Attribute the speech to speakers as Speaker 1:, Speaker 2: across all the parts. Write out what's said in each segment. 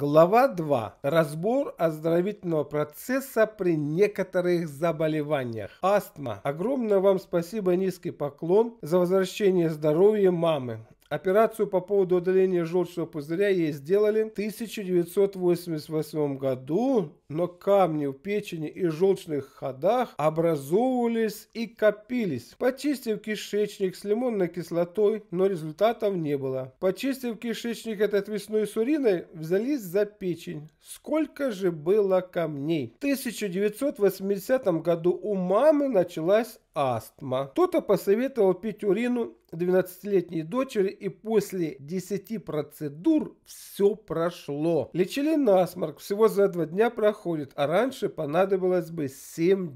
Speaker 1: Глава 2. Разбор оздоровительного процесса при некоторых заболеваниях. Астма. Огромное вам спасибо, низкий поклон за возвращение здоровья мамы. Операцию по поводу удаления желчного пузыря ей сделали в 1988 году, но камни в печени и желчных ходах образовывались и копились. Почистив кишечник с лимонной кислотой, но результатов не было. Почистив кишечник от отвесной суриной, взялись за печень. Сколько же было камней? В 1980 году у мамы началась астма. Кто-то посоветовал пить урину 12-летней дочери и после 10 процедур все прошло. Лечили насморк, всего за два дня проходит проходит, а раньше понадобилось бы 7-10.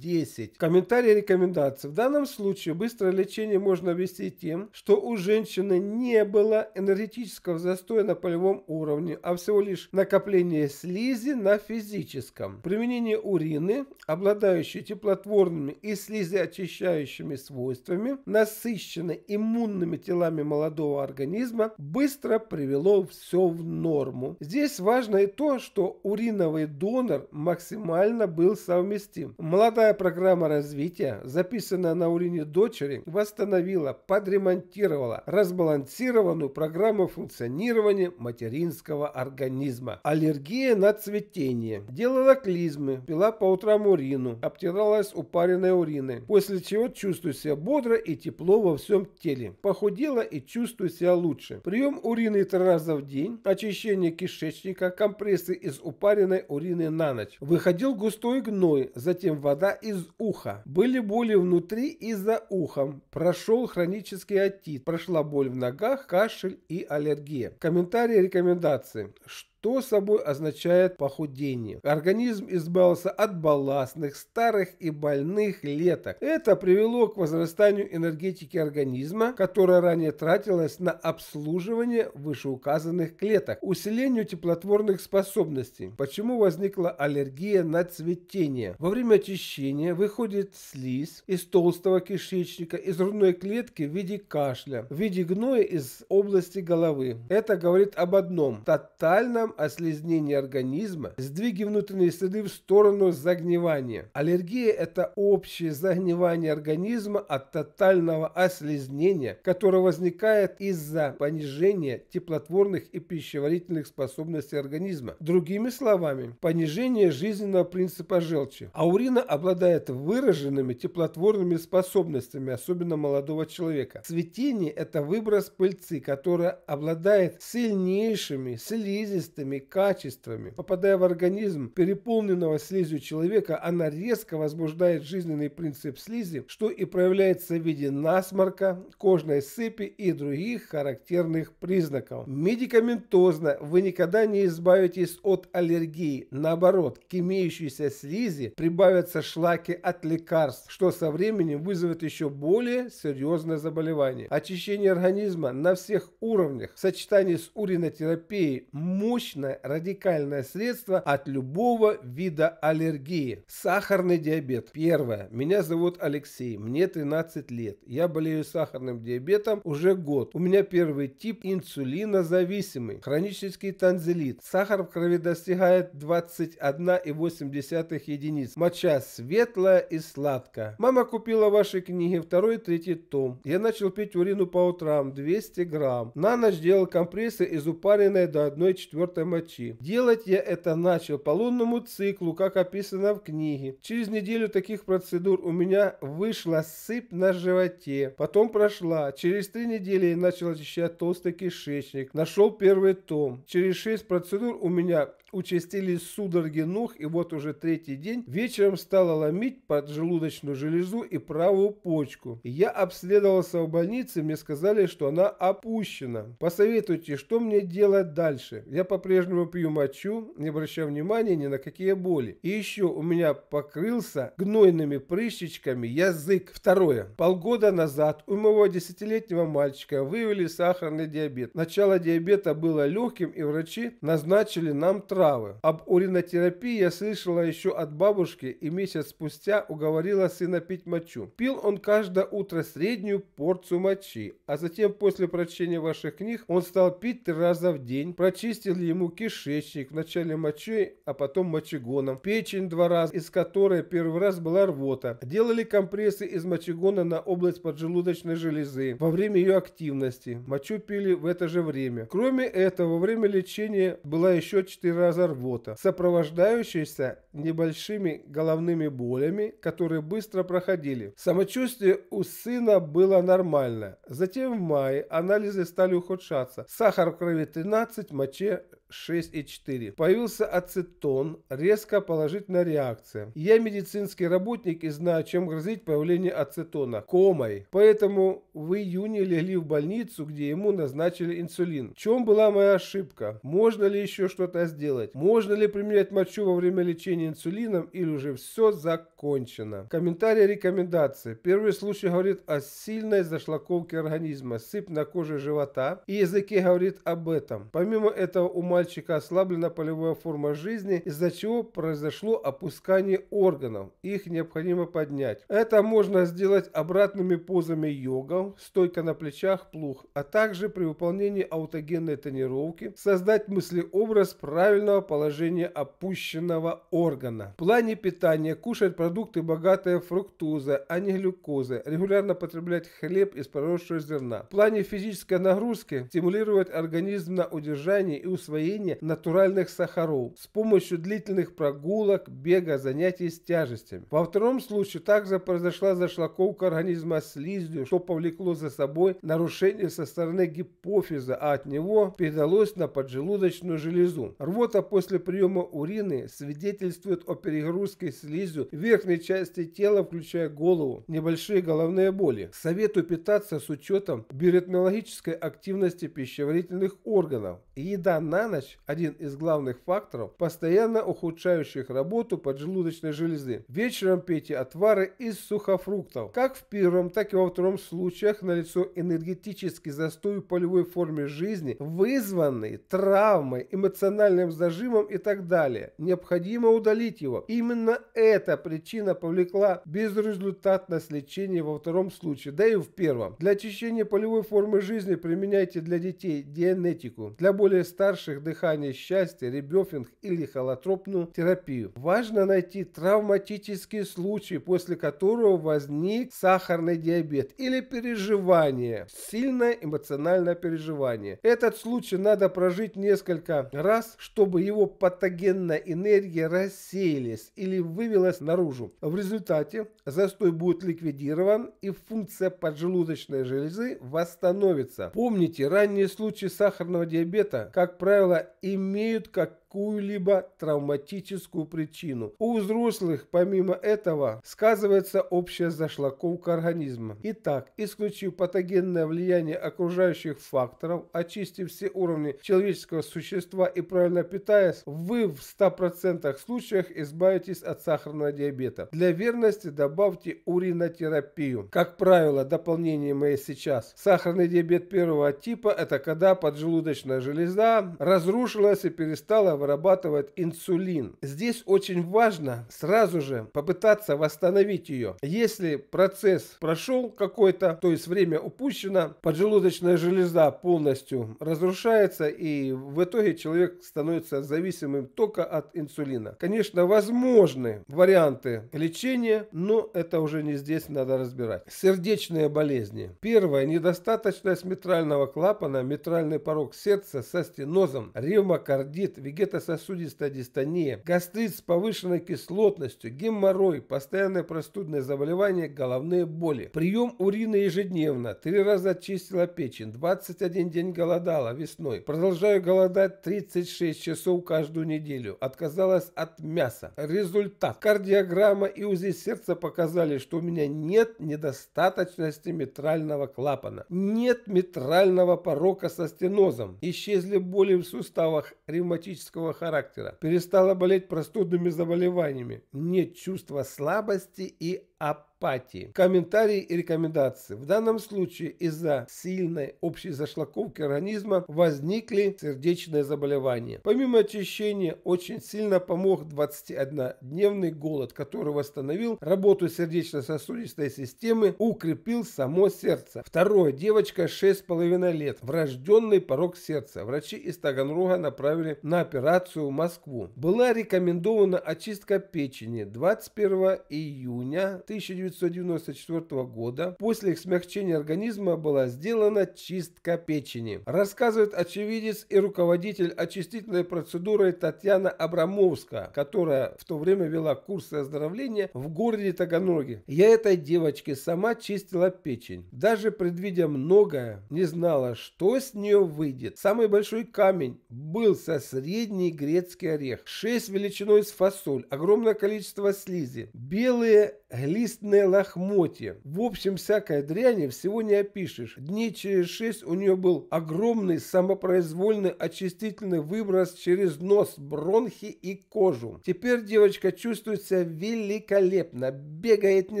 Speaker 1: и рекомендации. В данном случае быстрое лечение можно вести тем, что у женщины не было энергетического застоя на полевом уровне, а всего лишь накопление слизи на физическом. Применение урины, обладающей теплотворными и слизиочищающими свойствами, насыщенной иммунными телами молодого организма, быстро привело все в норму. Здесь важно и то, что уриновый донор максимально был совместим. Молодая программа развития, записанная на урине дочери, восстановила, подремонтировала разбалансированную программу функционирования материнского организма. Аллергия на цветение. Делала клизмы, пила по утрам урину, обтиралась упаренной уриной, после чего чувствую себя бодро и тепло во всем теле. Похудела и чувствую себя лучше. Прием урины три раза в день, очищение кишечника, компрессы из упаренной урины на ночь ночь. Выходил густой гной, затем вода из уха. Были боли внутри и за ухом. Прошел хронический отит. Прошла боль в ногах, кашель и аллергия. Комментарии и рекомендации. Что что собой означает похудение. Организм избавился от балластных, старых и больных клеток. Это привело к возрастанию энергетики организма, которая ранее тратилась на обслуживание вышеуказанных клеток, усилению теплотворных способностей. Почему возникла аллергия на цветение? Во время очищения выходит слизь из толстого кишечника, из грудной клетки в виде кашля, в виде гноя из области головы. Это говорит об одном – тотальном осложнения организма, сдвиги внутренней среды в сторону загнивания. Аллергия – это общее загнивание организма от тотального ослезнения, которое возникает из-за понижения теплотворных и пищеварительных способностей организма. Другими словами, понижение жизненного принципа желчи. А урина обладает выраженными теплотворными способностями, особенно молодого человека. Цветение – это выброс пыльцы, которая обладает сильнейшими слизистыми нечистыми качествами. Попадая в организм переполненного слизью человека, она резко возбуждает жизненный принцип слизи, что и проявляется в виде насморка, кожной сыпи и других характерных признаков. Медикаментозно вы никогда не избавитесь от аллергии. Наоборот, к имеющейся слизи прибавятся шлаки от лекарств, что со временем вызовет еще более серьезное заболевание. Очищение организма на всех уровнях в сочетании с уринотерапией мощь мощное радикальное средство от любого вида аллергии. Сахарный диабет. Первое. Меня зовут Алексей, мне 13 лет. Я болею сахарным диабетом уже год. У меня первый тип инсулинозависимый, хронический танзелит. Сахар в крови достигает 21,8 единиц. Моча светлая и сладкая. Мама купила ваши книги второй и третий том. Я начал пить урину по утрам 200 грамм. На ночь делал компрессы из упаренной до 1 четвертой четвертой мочи. Делать я это начал по лунному циклу, как описано в книге. Через неделю таких процедур у меня вышла сыпь на животе. Потом прошла. Через три недели я начал очищать толстый кишечник. Нашел первый том. Через шесть процедур у меня участились судороги ног, и вот уже третий день вечером стало ломить поджелудочную железу и правую почку. Я обследовался в больнице, мне сказали, что она опущена. Посоветуйте, что мне делать дальше? Я по-прежнему пью мочу, не обращая внимания ни на какие боли. И еще у меня покрылся гнойными прыщечками. язык. Второе. Полгода назад у моего десятилетнего мальчика выявили сахарный диабет. Начало диабета было легким, и врачи назначили нам транспорт травы. Об уринотерапии я слышала еще от бабушки и месяц спустя уговорила сына пить мочу. Пил он каждое утро среднюю порцию мочи, а затем после прочтения ваших книг он стал пить три раза в день. Прочистили ему кишечник вначале мочой, а потом мочегоном. Печень два раза, из которой первый раз была рвота. Делали компрессы из мочегона на область поджелудочной железы во время ее активности. Мочу пили в это же время. Кроме этого, во время лечения была еще четыре разорвота, сопровождающаяся небольшими головными болями, которые быстро проходили. Самочувствие у сына было нормально. Затем в мае анализы стали ухудшаться. Сахар в крови 13, моче 6,4. Появился ацетон, резко положительная реакция. Я медицинский работник и знаю, чем грозит появление ацетона – комой. Поэтому в июне легли в больницу, где ему назначили инсулин. В чем была моя ошибка? Можно ли еще что-то сделать? Можно ли применять мочу во время лечения инсулином или уже все закончено? Комментарии, рекомендации. Первый случай говорит о сильной зашлаковке организма, сыпь на коже живота и языке говорит об этом. Помимо этого у мальчика ослаблена полевая форма жизни, из-за чего произошло опускание органов. Их необходимо поднять. Это можно сделать обратными позами йога, стойка на плечах, плух, а также при выполнении аутогенной тренировки создать мыслеобраз правильного положения опущенного органа. В плане питания кушать продукты, богатые фруктозой, а не глюкозой, регулярно потреблять хлеб из проросшего зерна. В плане физической нагрузки стимулировать организм на удержание и усвоение усвоения натуральных сахаров с помощью длительных прогулок, бега, занятий с тяжестями. Во втором случае также произошла зашлаковка организма слизью, что повлекло за собой нарушение со стороны гипофиза, а от него передалось на поджелудочную железу. Рвота после приема урины свидетельствует о перегрузке слизью верхней части тела, включая голову, небольшие головные боли. Советую питаться с учетом биоритмологической активности пищеварительных органов. Еда на ночь нач один из главных факторов, постоянно ухудшающих работу поджелудочной железы. Вечером пейте отвары из сухофруктов. Как в первом, так и во втором случаях налицо энергетический застой в полевой форме жизни, вызванный травмой, эмоциональным зажимом и так далее. Необходимо удалить его. Именно эта причина повлекла безрезультатность лечения во втором случае, да и в первом. Для очищения полевой формы жизни применяйте для детей дианетику. Для более старших дыхания счастья, ребёфинг или холотропную терапию. Важно найти травматический случай, после которого возник сахарный диабет или переживание, сильное эмоциональное переживание. Этот случай надо прожить несколько раз, чтобы его патогенная энергия рассеялась или вывелась наружу. В результате застой будет ликвидирован и функция поджелудочной железы восстановится. Помните, ранние случаи сахарного диабета, как правило, имеют как какую-либо травматическую причину. У взрослых, помимо этого, сказывается общая зашлаковка организма. Итак, исключив патогенное влияние окружающих факторов, очистив все уровни человеческого существа и правильно питаясь, вы в 100% случаях избавитесь от сахарного диабета. Для верности добавьте уринотерапию. Как правило, дополнение мы сейчас. Сахарный диабет первого типа – это когда поджелудочная железа разрушилась и перестала вырабатывает инсулин. Здесь очень важно сразу же попытаться восстановить ее. Если процесс прошел какой-то, то есть время упущено, поджелудочная железа полностью разрушается и в итоге человек становится зависимым только от инсулина. Конечно, возможны варианты лечения, но это уже не здесь надо разбирать. Сердечные болезни. Первое. Недостаточность митрального клапана, митральный порог сердца со стенозом, ревмокардит, вегетация сосудистая дистония, гастрит с повышенной кислотностью, геморрой, постоянное простудное заболевание, головные боли. Прием урины ежедневно, три раза чистила печень, 21 день голодала весной. Продолжаю голодать 36 часов каждую неделю. Отказалась от мяса. Результат. Кардиограмма и УЗИ сердца показали, что у меня нет недостаточности митрального клапана. Нет митрального порока со стенозом. Исчезли боли в суставах ревматического хронического характера, перестала болеть простудными заболеваниями, нет чувства слабости и опасности апатии. Комментарии и рекомендации. В данном случае из-за сильной общей зашлаковки организма возникли сердечные заболевания. Помимо очищения очень сильно помог 21-дневный голод, который восстановил работу сердечно-сосудистой системы, укрепил само сердце. Второе. Девочка 6,5 лет. Врожденный порог сердца. Врачи из Таганрога направили на операцию в Москву. Была рекомендована очистка печени 21 июня 1900 1994 года после их смягчения организма была сделана чистка печени. Рассказывает очевидец и руководитель очистительной процедуры Татьяна Абрамовская, которая в то время вела курсы оздоровления в городе Таганроге. Я этой девочке сама чистила печень. Даже предвидя многое, не знала, что с нее выйдет. Самый большой камень был со средний грецкий орех, 6 величиной с фасоль, огромное количество слизи, белые глистные лохмотья. В общем, всякой дряни всего не опишешь. Дней через шесть у нее был огромный самопроизвольный очистительный выброс через нос, бронхи и кожу. Теперь девочка чувствует себя великолепно, бегает, не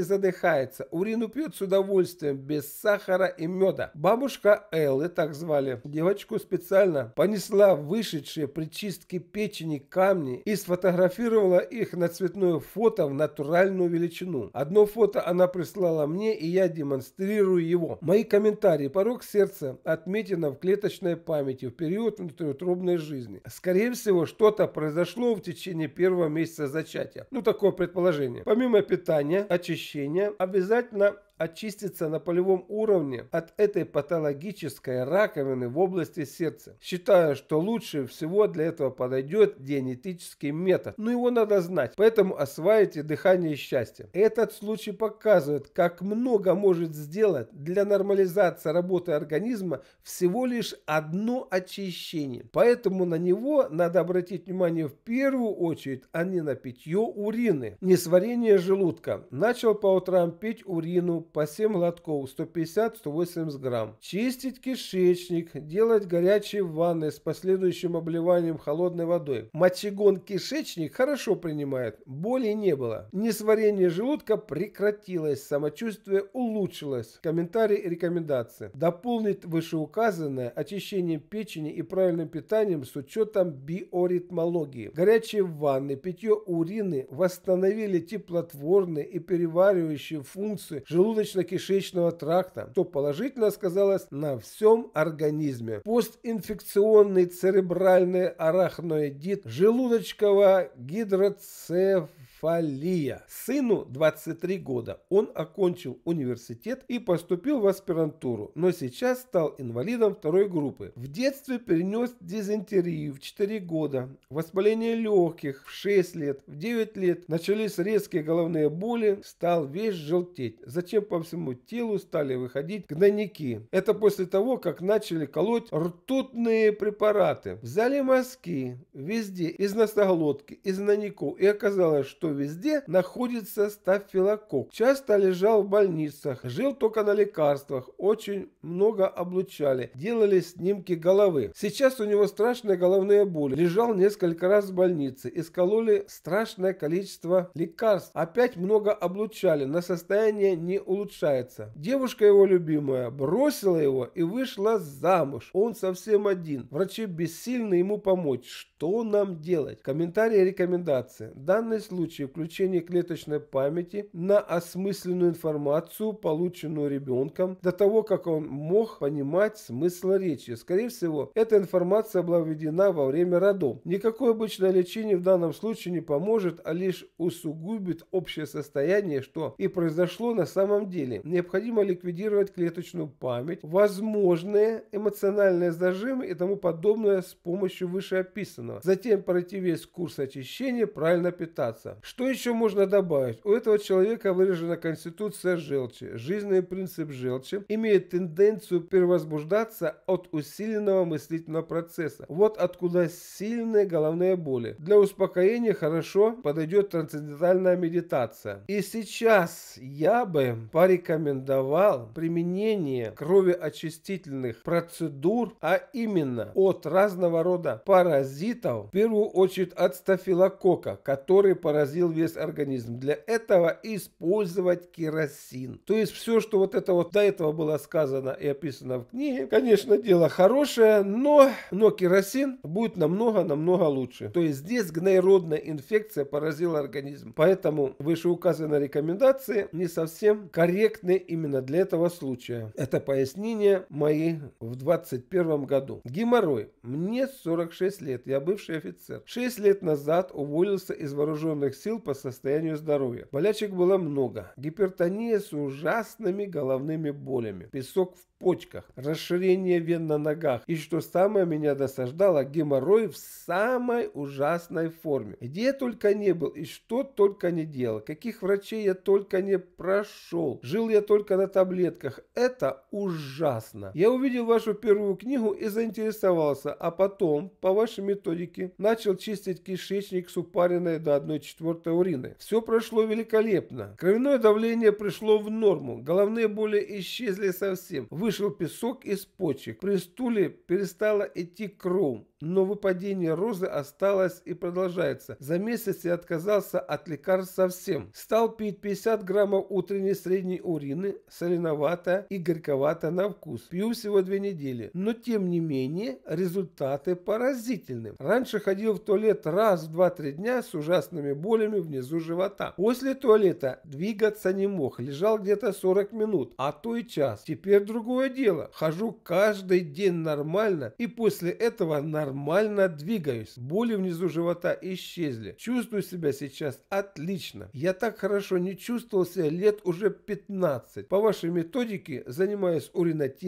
Speaker 1: задыхается, урину пьет с удовольствием, без сахара и меда. Бабушка Эллы, так звали, девочку специально понесла вышедшие при чистке печени камни и сфотографировала их на цветное фото в натуральную величину жену. Одно фото она прислала мне, и я демонстрирую его. Мои комментарии. Порог сердца отметина в клеточной памяти в период внутриутробной жизни. Скорее всего, что-то произошло в течение первого месяца зачатия. Ну, такое предположение. Помимо питания, очищения, обязательно очиститься на полевом уровне от этой патологической раковины в области сердца. Считаю, что лучше всего для этого подойдет дианетический метод, но его надо знать, поэтому осваивайте дыхание счастья. Этот случай показывает, как много может сделать для нормализации работы организма всего лишь одно очищение. Поэтому на него надо обратить внимание в первую очередь, а не на питье урины. Несварение желудка. Начал по утрам пить урину, по 7 лотков 150-180 грамм. Чистить кишечник, делать горячие ванны с последующим обливанием холодной водой. Мочегон кишечник хорошо принимает, боли не было. Несварение желудка прекратилось, самочувствие улучшилось. Комментарии и рекомендации. Дополнить вышеуказанное очищением печени и правильным питанием с учетом биоритмологии. Горячие ванны, питье урины восстановили теплотворные и переваривающие функции желудочного желудочно-кишечного тракта, что положительно сказалось на всем организме. Постинфекционный церебральный арахноидит желудочкового гидроцеф Фалия. Сыну 23 года. Он окончил университет и поступил в аспирантуру, но сейчас стал инвалидом второй группы. В детстве перенес дизентерию в 4 года, воспаление легких в 6 лет, в 9 лет начались резкие головные боли, стал весь желтеть. Зачем по всему телу стали выходить гнойники? Это после того, как начали колоть ртутные препараты. Взяли мазки везде, из носоглотки, из гнойников, и оказалось, что что везде находится стафилокок. Часто лежал в больницах, жил только на лекарствах, очень много облучали, делали снимки головы. Сейчас у него страшные головные боли, лежал несколько раз в больнице, искололи страшное количество лекарств, опять много облучали, на состояние не улучшается. Девушка его любимая бросила его и вышла замуж. Он совсем один. Врачи бессильны ему помочь. Что нам делать? Комментарии и рекомендации. Данный случай случае включение клеточной памяти на осмысленную информацию, полученную ребенком, до того, как он мог понимать смысл речи. Скорее всего, эта информация была введена во время родов. Никакое обычное лечение в данном случае не поможет, а лишь усугубит общее состояние, что и произошло на самом деле. Необходимо ликвидировать клеточную память, возможные эмоциональные зажимы и тому подобное с помощью вышеописанного. Затем пройти весь курс очищения, правильно питаться. Что еще можно добавить? У этого человека выражена конституция желчи. Жизненный принцип желчи имеет тенденцию перевозбуждаться от усиленного мыслительного процесса. Вот откуда сильные головные боли. Для успокоения хорошо подойдет трансцендентальная медитация. И сейчас я бы порекомендовал применение кровеочистительных процедур, а именно от разного рода паразитов, в первую очередь от стафилокока, который паразит выводил весь организм. Для этого использовать керосин. То есть все, что вот это вот до этого было сказано и описано в книге, конечно, дело хорошее, но, но керосин будет намного-намного лучше. То есть здесь гнойродная инфекция поразила организм. Поэтому вышеуказанные рекомендации не совсем корректны именно для этого случая. Это пояснение мои в 21 году. Геморрой. Мне 46 лет. Я бывший офицер. 6 лет назад уволился из вооруженных сил сил по состоянию здоровья. Болячек было много. Гипертония с ужасными головными болями. Песок в почках, расширение вен на ногах и, что самое меня досаждало, геморрой в самой ужасной форме. Где я только не был и что только не делал, каких врачей я только не прошел, жил я только на таблетках. Это ужасно. Я увидел вашу первую книгу и заинтересовался, а потом, по вашей методике, начал чистить кишечник с упаренной до четвертой урины. Все прошло великолепно. Кровяное давление пришло в норму, головные боли исчезли совсем. Вы вышел песок из почек. При стуле перестала идти кровь, но выпадение розы осталось и продолжается. За месяц я отказался от лекарств совсем. Стал пить 50 граммов утренней средней урины, соленовато и горьковато на вкус. Пью всего две недели, но тем не менее результаты поразительны. Раньше ходил в туалет раз в 2-3 дня с ужасными болями внизу живота. После туалета двигаться не мог, лежал где-то 40 минут, а то и час. Теперь другой другое дело. Хожу каждый день нормально и после этого нормально двигаюсь. Боли внизу живота исчезли. Чувствую себя сейчас отлично. Я так хорошо не чувствовал себя лет уже 15. По вашей методике занимаюсь уринотерапией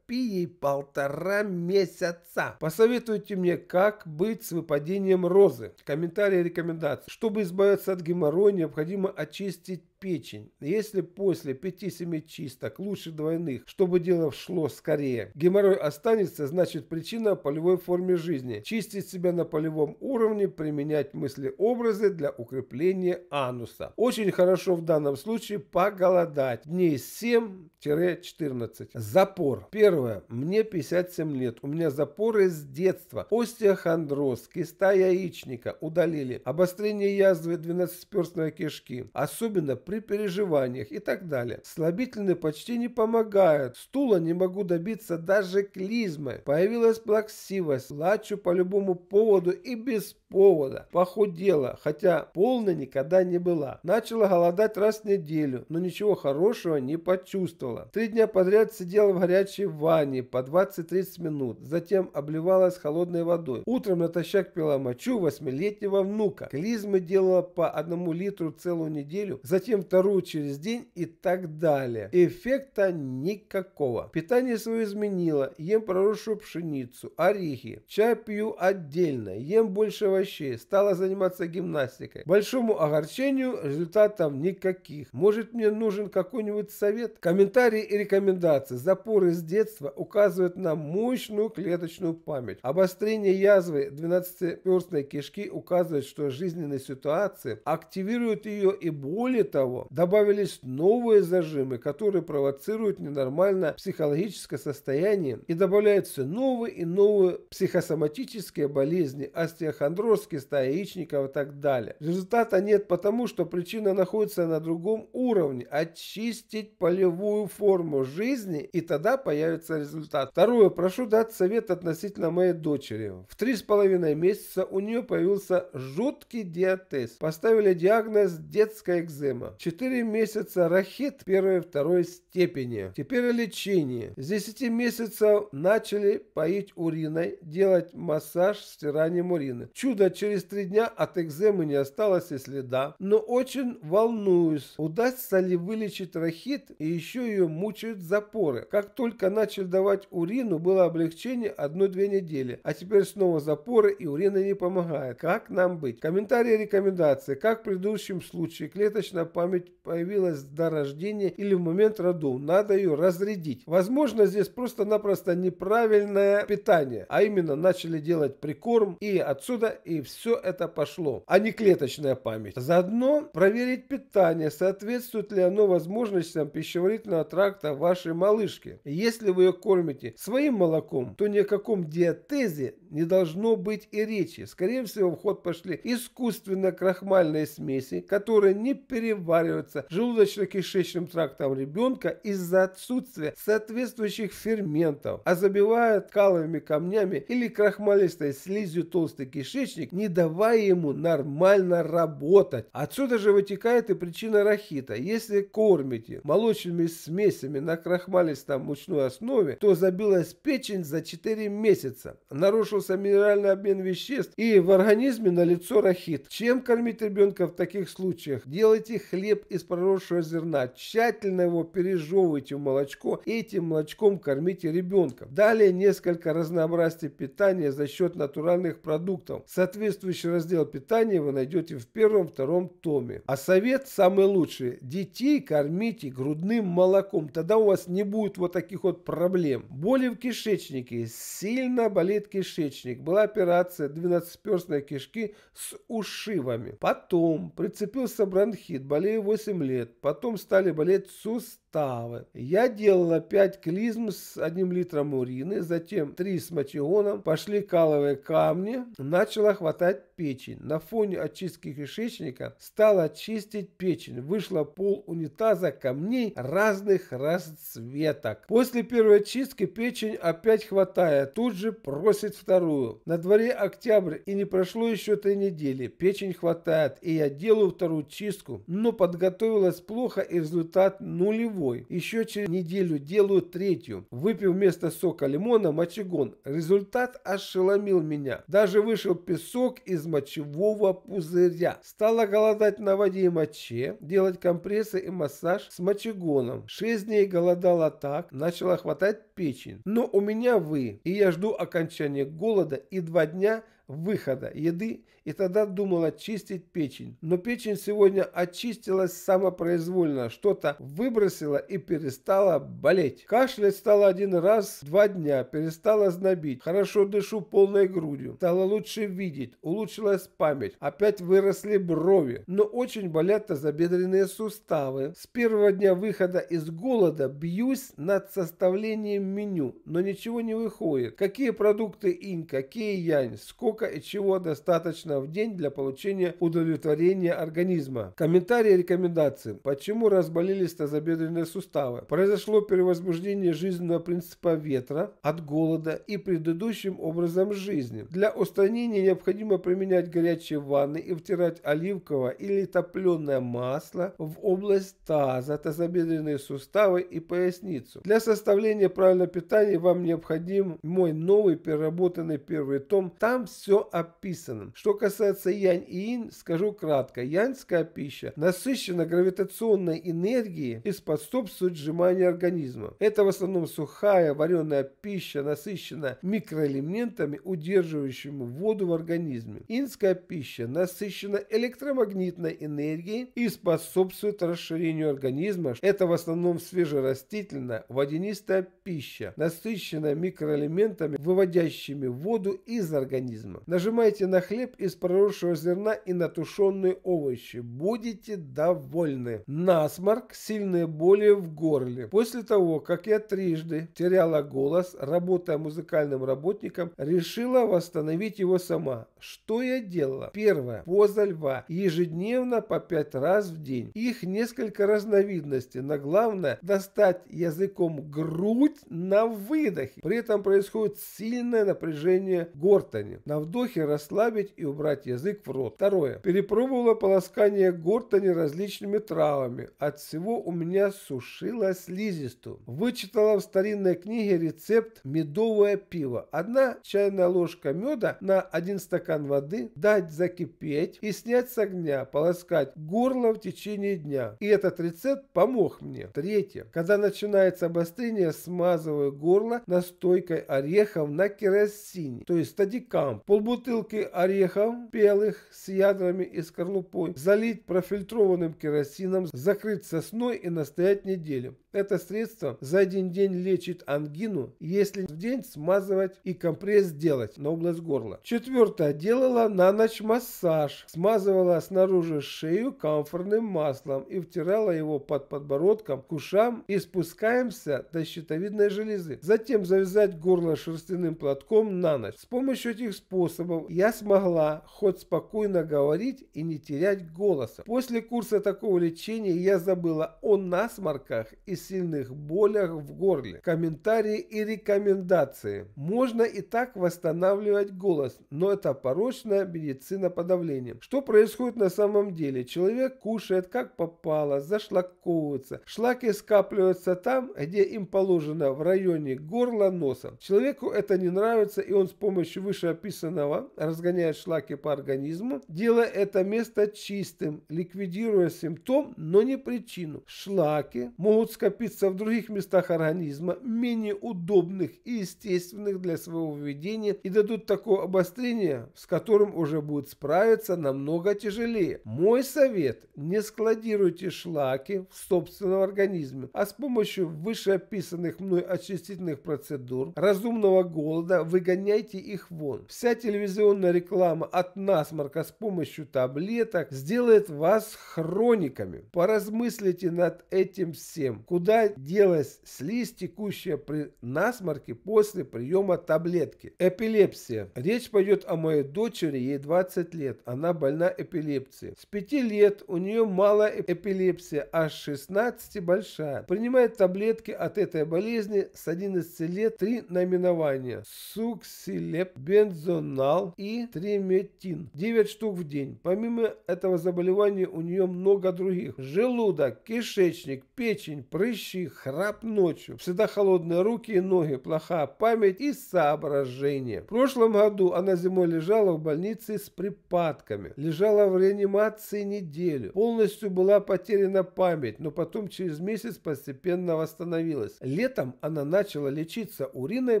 Speaker 1: терапией полтора месяца. Посоветуйте мне, как быть с выпадением розы. Комментарии и рекомендации. Чтобы избавиться от геморроя, необходимо очистить печень. Если после 5-7 чисток, лучше двойных, чтобы дело шло скорее. Геморрой останется, значит причина полевой форме жизни. Чистить себя на полевом уровне, применять мысли-образы для укрепления ануса. Очень хорошо в данном случае поголодать. Дней 7-14. Запор. Первый Первое. Мне 57 лет. У меня запоры с детства. Остеохондроз, киста яичника удалили. Обострение язвы двенадцатиперстной кишки. Особенно при переживаниях и так далее. Слабительные почти не помогают. Стула не могу добиться даже клизмы. Появилась плаксивость. Плачу по любому поводу и без повода. Похудела, хотя полной никогда не была. Начала голодать раз в неделю, но ничего хорошего не почувствовала. Три дня подряд сидела в горячей воде ванне по 20-30 минут, затем обливалась холодной водой. Утром натощак пила мочу восьмилетнего внука. Клизмы делала по одному литру целую неделю, затем вторую через день и так далее. Эффекта никакого. Питание свое изменила, ем проросшую пшеницу, орехи. Чай пью отдельно, ем больше овощей, стала заниматься гимнастикой. Большому огорчению результатов никаких. Может мне нужен какой-нибудь совет? Комментарии и рекомендации. Запоры с детства детства указывают на мощную клеточную память. Обострение язвы 12-перстной кишки указывает, что жизненные ситуации активируют ее и более того, добавились новые зажимы, которые провоцируют ненормальное психологическое состояние и добавляются новые и новые психосоматические болезни, остеохондроз, киста яичников и так далее. Результата нет потому, что причина находится на другом уровне. Очистить полевую форму жизни и тогда появится понравится результат. Второе. Прошу дать совет относительно моей дочери. В три с половиной месяца у нее появился жуткий диатез. Поставили диагноз детская экзема. Четыре месяца рахит первой и второй степени. Теперь о лечении. С 10 месяцев начали поить уриной, делать массаж стиранием урины. Чудо, через три дня от экземы не осталось и следа. Но очень волнуюсь, удастся ли вылечить рахит и еще ее мучают запоры. Как только начали начали давать урину, было облегчение одну-две недели. А теперь снова запоры и урина не помогает. Как нам быть? Комментарии и рекомендации. Как в предыдущем случае, клеточная память появилась до рождения или в момент роду. Надо ее разрядить. Возможно, здесь просто-напросто неправильное питание. А именно, начали делать прикорм и отсюда и все это пошло. А не клеточная память. Заодно проверить питание, соответствует ли оно возможностям пищеварительного тракта вашей малышки. Если вы ее кормите своим молоком, то ни о каком диатезе не должно быть и речи. Скорее всего, в ход пошли искусственно-крахмальные смеси, которые не перевариваются желудочно-кишечным трактом ребенка из-за отсутствия соответствующих ферментов, а забивают каловыми камнями или крахмалистой слизью толстый кишечник, не давая ему нормально работать. Отсюда же вытекает и причина рахита. Если кормите молочными смесями на крахмалистой мучной основе, основе, то забилась печень за 4 месяца. Нарушился минеральный обмен веществ и в организме налицо рахит. Чем кормить ребенка в таких случаях? Делайте хлеб из проросшего зерна, тщательно его пережевывайте в молочко и этим молочком кормите ребенка. Далее несколько разнообразий питания за счет натуральных продуктов. Соответствующий раздел питания вы найдете в первом-втором томе. А совет самый лучший. Детей кормите грудным молоком. Тогда у вас не будет вот таких вот проблем проблем. Боли в кишечнике. Сильно болит кишечник. Была операция 12-перстной кишки с ушивами. Потом прицепился бронхит. Болею 8 лет. Потом стали болеть суставы ставы. Я делала 5 клизм с одним литром урины, затем 3 с мочегоном, пошли каловые камни, начала хватать печень. На фоне очистки кишечника стала чистить печень. Вышло пол унитаза камней разных расцветок. После первой чистки печень опять хватает, тут же просит вторую. На дворе октябрь и не прошло еще три недели. Печень хватает, и я делаю вторую чистку, но подготовилась плохо и результат нулевой живой. Еще через неделю делаю третью. Выпив вместо сока лимона мочегон. Результат ошеломил меня. Даже вышел песок из мочевого пузыря. Стала голодать на воде и моче, делать компрессы и массаж с мочегоном. Шесть дней голодала так, начала хватать печень. Но у меня вы, и я жду окончания голода и два дня – выхода, еды, и тогда думала чистить печень. Но печень сегодня очистилась самопроизвольно, что-то выбросила и перестала болеть. Кашлять стала один раз в два дня, перестала знобить. Хорошо дышу полной грудью, стало лучше видеть, улучшилась память, опять выросли брови. Но очень болят тазобедренные суставы. С первого дня выхода из голода бьюсь над составлением меню, но ничего не выходит. Какие продукты инь, какие янь, сколько сколько и чего достаточно в день для получения удовлетворения организма. Комментарии и рекомендации. Почему разболелись тазобедренные суставы? Произошло перевозбуждение жизненного принципа ветра от голода и предыдущим образом жизни. Для устранения необходимо применять горячие ванны и втирать оливковое или топленое масло в область таза, тазобедренные суставы и поясницу. Для составления правильного питания вам необходим мой новый переработанный первый том. Там все все описано. Что касается янь и ин, скажу кратко. Яньская пища насыщена гравитационной энергией и способствует сжиманию организма. Это в основном сухая вареная пища, насыщена микроэлементами, удерживающими воду в организме. Инская пища насыщена электромагнитной энергией и способствует расширению организма. Это в основном свежерастительная, водянистая пища, насыщенная микроэлементами, выводящими воду из организма форму. Нажимайте на хлеб из проросшего зерна и на тушеные овощи. Будете довольны. Насморк, сильные боли в горле. После того, как я трижды теряла голос, работая музыкальным работником, решила восстановить его сама. Что я делала? Первое. Поза льва. Ежедневно по пять раз в день. Их несколько разновидностей, но главное достать языком грудь на выдохе. При этом происходит сильное напряжение гортани. На вдохе расслабить и убрать язык в рот. Второе. Перепробовала полоскание гортани различными травами. От всего у меня сушила слизистую. Вычитала в старинной книге рецепт медовое пиво. Одна чайная ложка меда на один стакан воды дать закипеть и снять с огня, полоскать горло в течение дня. И этот рецепт помог мне. Третье. Когда начинается обострение, смазываю горло настойкой орехов на керосине, то есть стадикам полбутылки орехов белых с ядрами и скорлупой, залить профильтрованным керосином, закрыть сосной и настоять неделю. Это средство за один день лечит ангину, если в день смазывать и компресс делать на область горла. Четвертое. Делала на ночь массаж. Смазывала снаружи шею камфорным маслом и втирала его под подбородком к ушам и спускаемся до щитовидной железы. Затем завязать горло шерстяным платком на ночь. С помощью этих способов способом я смогла хоть спокойно говорить и не терять голоса. После курса такого лечения я забыла о насморках и сильных болях в горле. Комментарии и рекомендации. Можно и так восстанавливать голос, но это порочная медицина подавлением. Что происходит на самом деле? Человек кушает как попало, зашлаковывается. Шлаки скапливаются там, где им положено, в районе горла носа. Человеку это не нравится, и он с помощью вышеописанного заново, разгоняя шлаки по организму, делая это место чистым, ликвидируя симптом, но не причину. Шлаки могут скопиться в других местах организма, менее удобных и естественных для своего введения, и дадут такое обострение, с которым уже будет справиться намного тяжелее. Мой совет – не складируйте шлаки в собственном организме, а с помощью вышеописанных мной очистительных процедур, разумного голода выгоняйте их вон. Вся телевизионная реклама от насморка с помощью таблеток сделает вас хрониками. Поразмыслите над этим всем. Куда делась слизь, текущая при насморке после приема таблетки? Эпилепсия. Речь пойдет о моей дочери, ей 20 лет. Она больна эпилепсией. С 5 лет у нее малая эпилепсия, а с 16 большая. Принимает таблетки от этой болезни с 11 лет три наименования. Суксилеп, бензон фенал и триметин. 9 штук в день. Помимо этого заболевания у нее много других. Желудок, кишечник, печень, прыщи, храп ночью. Всегда холодные руки и ноги, плохая память и соображение. В прошлом году она зимой лежала в больнице с припадками. Лежала в реанимации неделю. Полностью была потеряна память, но потом через месяц постепенно восстановилась. Летом она начала лечиться уриной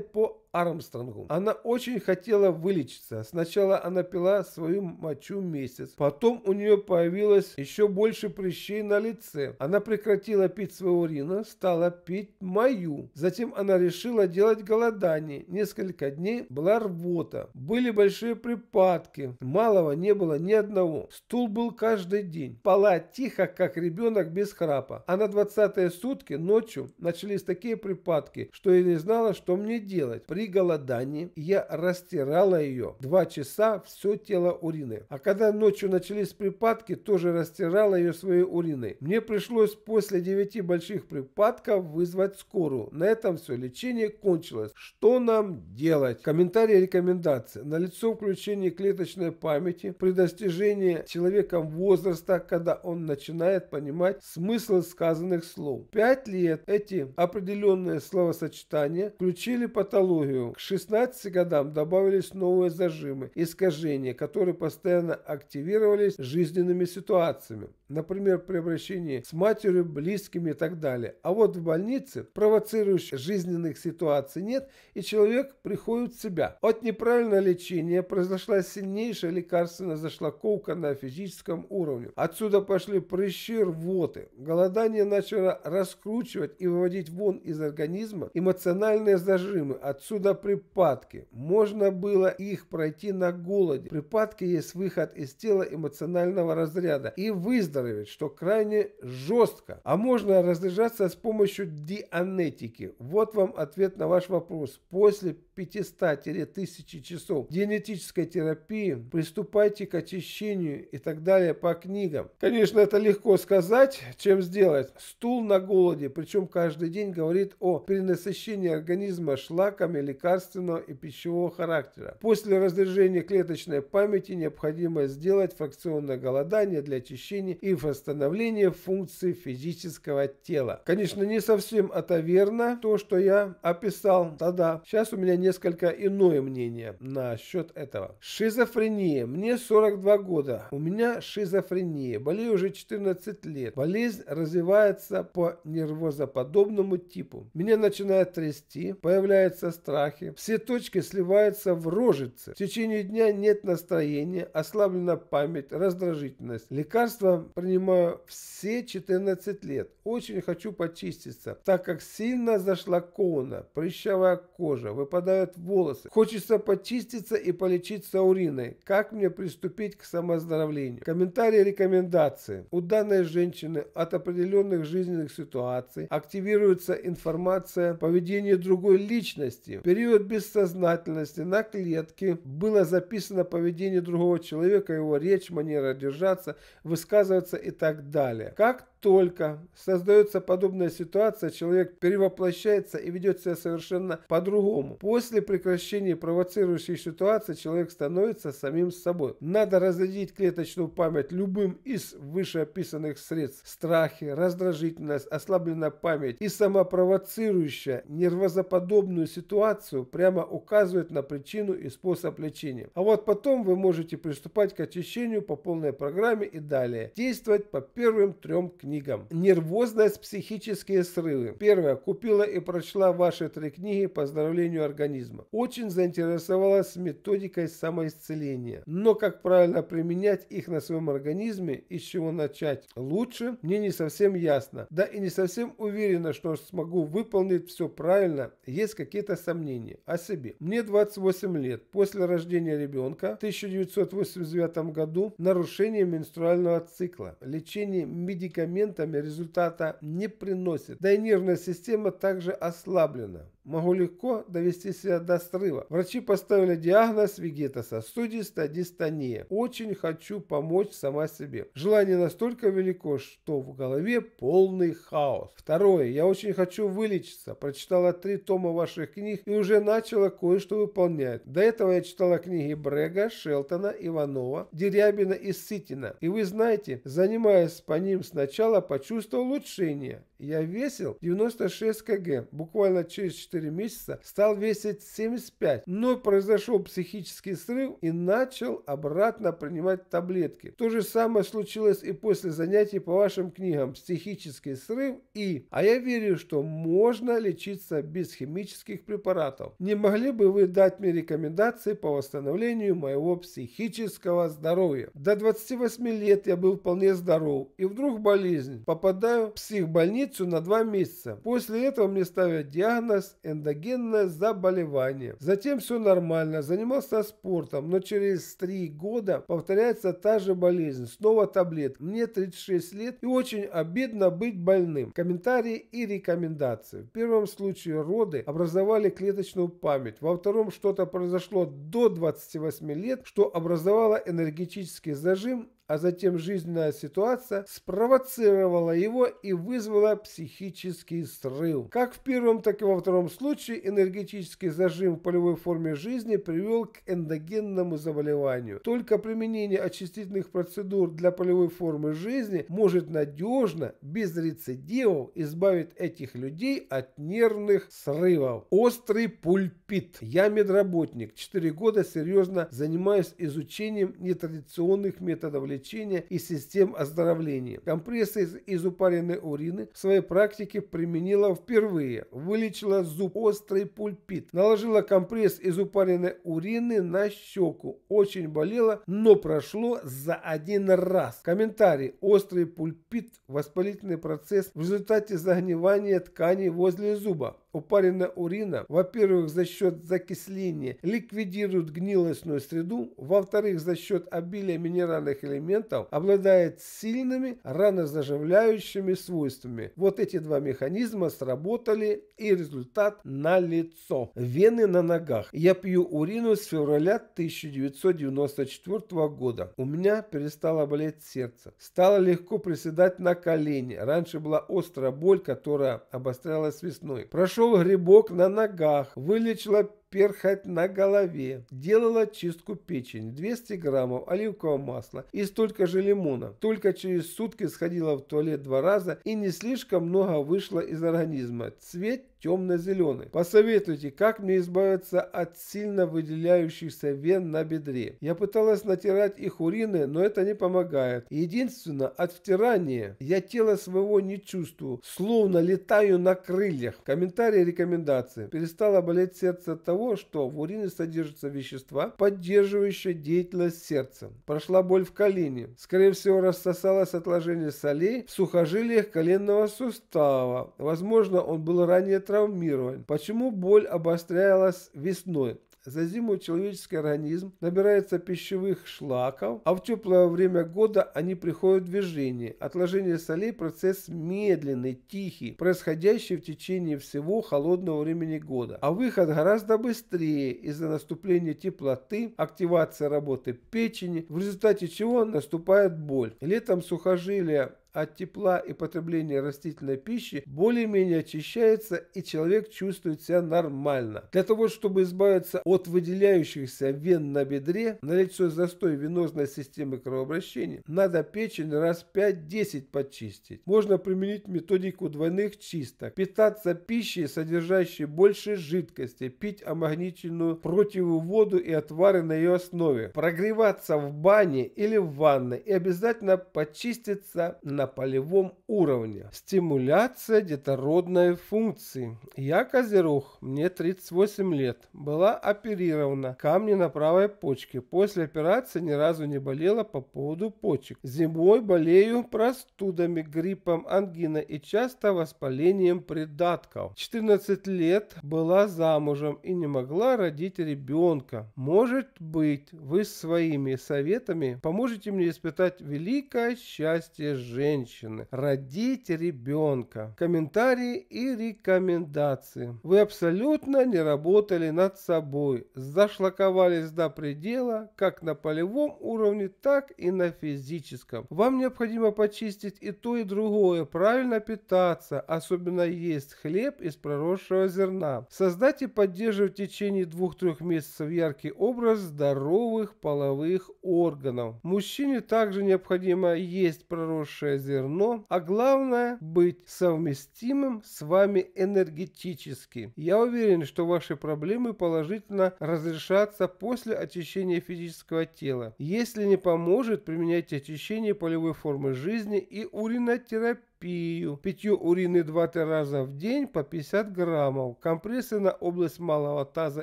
Speaker 1: по Армстронгу. Она очень хотела вылечиться. Сначала она пила свою мочу месяц. Потом у нее появилось еще больше прыщей на лице. Она прекратила пить своего урина, стала пить мою. Затем она решила делать голодание. Несколько дней была рвота. Были большие припадки. Малого не было ни одного. Стул был каждый день. Пала тихо, как ребенок без храпа. А на 20 сутки ночью начались такие припадки, что я не знала, что мне делать. При при голодании я растирала ее два часа все тело урины. А когда ночью начались припадки, тоже растирала ее своей уриной. Мне пришлось после девяти больших припадков вызвать скорую. На этом все, лечение кончилось. Что нам делать? Комментарии и рекомендации. На лицо включение клеточной памяти при достижении человеком возраста, когда он начинает понимать смысл сказанных слов. Пять лет эти определенные словосочетания включили патологию историю к 16 годам добавились новые зажимы, искажения, которые постоянно активировались жизненными ситуациями например, при обращении с матерью, близкими и так далее. А вот в больнице провоцирующих жизненных ситуаций нет, и человек приходит в себя. От неправильного лечения произошла сильнейшая лекарственная зашлаковка на физическом уровне. Отсюда пошли прыщи, рвоты. Голодание начало раскручивать и выводить вон из организма эмоциональные зажимы, отсюда припадки. Можно было их пройти на голоде. Припадки есть выход из тела эмоционального разряда и выздоровление выздороветь, что крайне жестко, а можно разряжаться с помощью дианетики. Вот вам ответ на ваш вопрос. После 500-1000 часов генетической терапии приступайте к очищению и так далее по книгам. Конечно, это легко сказать, чем сделать. Стул на голоде, причем каждый день говорит о перенасыщении организма шлаками лекарственного и пищевого характера. После раздражения клеточной памяти необходимо сделать фракционное голодание для очищения и восстановления функций физического тела. Конечно, не совсем это верно, то, что я описал тогда. Сейчас у меня несколько иное мнение насчет этого. Шизофрения. Мне 42 года. У меня шизофрения. Болею уже 14 лет. Болезнь развивается по нервозоподобному типу. Меня начинает трясти, появляются страхи. Все точки сливаются в рожице. В течение дня нет настроения, ослаблена память, раздражительность. Лекарства принимаю все 14 лет. Очень хочу почиститься, так как сильно зашла кона, прыщавая кожа, выпадают волосы. Хочется почиститься и полечиться уриной. Как мне приступить к самоздоровлению? Комментарии рекомендации. У данной женщины от определенных жизненных ситуаций активируется информация о поведении другой личности. В период бессознательности на клетке было записано поведение другого человека, его речь, манера держаться, высказывать делается и так далее. Как только создается подобная ситуация, человек перевоплощается и ведет себя совершенно по-другому. После прекращения провоцирующей ситуации человек становится самим собой. Надо разрядить клеточную память любым из вышеописанных средств. Страхи, раздражительность, ослабленная память и самопровоцирующая нервозаподобную ситуацию прямо указывает на причину и способ лечения. А вот потом вы можете приступать к очищению по полной программе и далее. Действовать по первым трем книгам книгам. Нервозность, психические срывы. Первое. Купила и прочла ваши три книги по оздоровлению организма. Очень заинтересовалась методикой самоисцеления. Но как правильно применять их на своем организме и с чего начать лучше, мне не совсем ясно. Да и не совсем уверена, что смогу выполнить все правильно. Есть какие-то сомнения о себе. Мне 28 лет. После рождения ребенка в 1989 году нарушение менструального цикла, лечение медикаментами элементами результата не приносит, да и нервная система также ослаблена. Могу легко довести себя до срыва. Врачи поставили диагноз вегетаса – сосудистая дистония. Очень хочу помочь сама себе. Желание настолько велико, что в голове полный хаос. Второе. Я очень хочу вылечиться. Прочитала три тома ваших книг и уже начала кое-что выполнять. До этого я читала книги Брега, Шелтона, Иванова, Дерябина и Ситина. И вы знаете, занимаясь по ним сначала почувствовал улучшение, я весил 96 кг. Буквально через 4 месяца стал весить 75. Но произошел психический срыв и начал обратно принимать таблетки. То же самое случилось и после занятий по вашим книгам «Психический срыв» и «А я верю, что можно лечиться без химических препаратов». Не могли бы вы дать мне рекомендации по восстановлению моего психического здоровья? До 28 лет я был вполне здоров и вдруг болезнь. Попадаю в психбольницу больницу на два месяца. После этого мне ставят диагноз эндогенное заболевание. Затем все нормально, занимался спортом, но через три года повторяется та же болезнь, снова таблет. Мне 36 лет и очень обидно быть больным. Комментарии и рекомендации. В первом случае роды образовали клеточную память, во втором что-то произошло до 28 лет, что образовало энергетический зажим а затем жизненная ситуация спровоцировала его и вызвала психический срыв. Как в первом, так и во втором случае энергетический зажим в полевой форме жизни привел к эндогенному заболеванию. Только применение очистительных процедур для полевой формы жизни может надежно, без рецидивов, избавить этих людей от нервных срывов. Острый пульпит. Я медработник. четыре года серьезно занимаюсь изучением нетрадиционных методов лечения лечения и систем оздоровления. Компрессы из упаренной урины в своей практике применила впервые. Вылечила зуб острый пульпит. Наложила компресс из упаренной урины на щеку. Очень болела, но прошло за один раз. Комментарий. Острый пульпит – воспалительный процесс в результате загнивания тканей возле зуба. Упаренная урина, во-первых, за счет закисления ликвидирует гнилостную среду, во-вторых, за счет обилия минеральных элементов обладает сильными ранозаживляющими свойствами. Вот эти два механизма сработали и результат налицо. Вены на ногах. Я пью урину с февраля 1994 года. У меня перестало болеть сердце. Стало легко приседать на колени. Раньше была острая боль, которая обострялась весной. Прошел нашел грибок на ногах, вылечила перхоть на голове. Делала чистку печени, 200 граммов оливкового масла и столько же лимона. Только через сутки сходила в туалет два раза и не слишком много вышло из организма. Цвет темно-зеленый. Посоветуйте, как мне избавиться от сильно выделяющихся вен на бедре. Я пыталась натирать их урины, но это не помогает. Единственное, от втирания я тело своего не чувствую, словно летаю на крыльях. Комментарии и рекомендации. Перестало болеть сердце от того, того, что в урине содержатся вещества, поддерживающие деятельность сердца. Прошла боль в колене. Скорее всего, рассосалось отложение солей в сухожилиях коленного сустава. Возможно, он был ранее травмирован. Почему боль обострялась весной? За зиму человеческий организм набирается пищевых шлаков, а в теплое время года они приходят в движение. Отложение солей – процесс медленный, тихий, происходящий в течение всего холодного времени года. А выход гораздо быстрее из-за наступления теплоты, активации работы печени, в результате чего наступает боль. Летом сухожилия от тепла и потребления растительной пищи более-менее очищается и человек чувствует себя нормально. Для того, чтобы избавиться от выделяющихся вен на бедре, налицо застой венозной системы кровообращения, надо печень раз 5-10 подчистить. Можно применить методику двойных чисток. Питаться пищей, содержащей больше жидкости, пить амагниченную противоводу и отвары на ее основе, прогреваться в бане или в ванной и обязательно почиститься на на полевом уровне. Стимуляция детородной функции. Я козерог, мне 38 лет. Была оперирована. Камни на правой почке. После операции ни разу не болела по поводу почек. Зимой болею простудами, гриппом, ангина и часто воспалением придатков. 14 лет была замужем и не могла родить ребенка. Может быть, вы своими советами поможете мне испытать великое счастье женщины женщины. Родите ребенка. Комментарии и рекомендации. Вы абсолютно не работали над собой. Зашлаковались до предела, как на полевом уровне, так и на физическом. Вам необходимо почистить и то, и другое. Правильно питаться, особенно есть хлеб из проросшего зерна. Создать и поддерживать в течение двух-трех месяцев яркий образ здоровых половых органов. Мужчине также необходимо есть проросшее зерно, а главное быть совместимым с вами энергетически. Я уверен, что ваши проблемы положительно разрешатся после очищения физического тела. Если не поможет, применяйте очищение полевой формы жизни и уринотерапию пию, питью урины 2-3 раза в день по 50 граммов, компрессы на область малого таза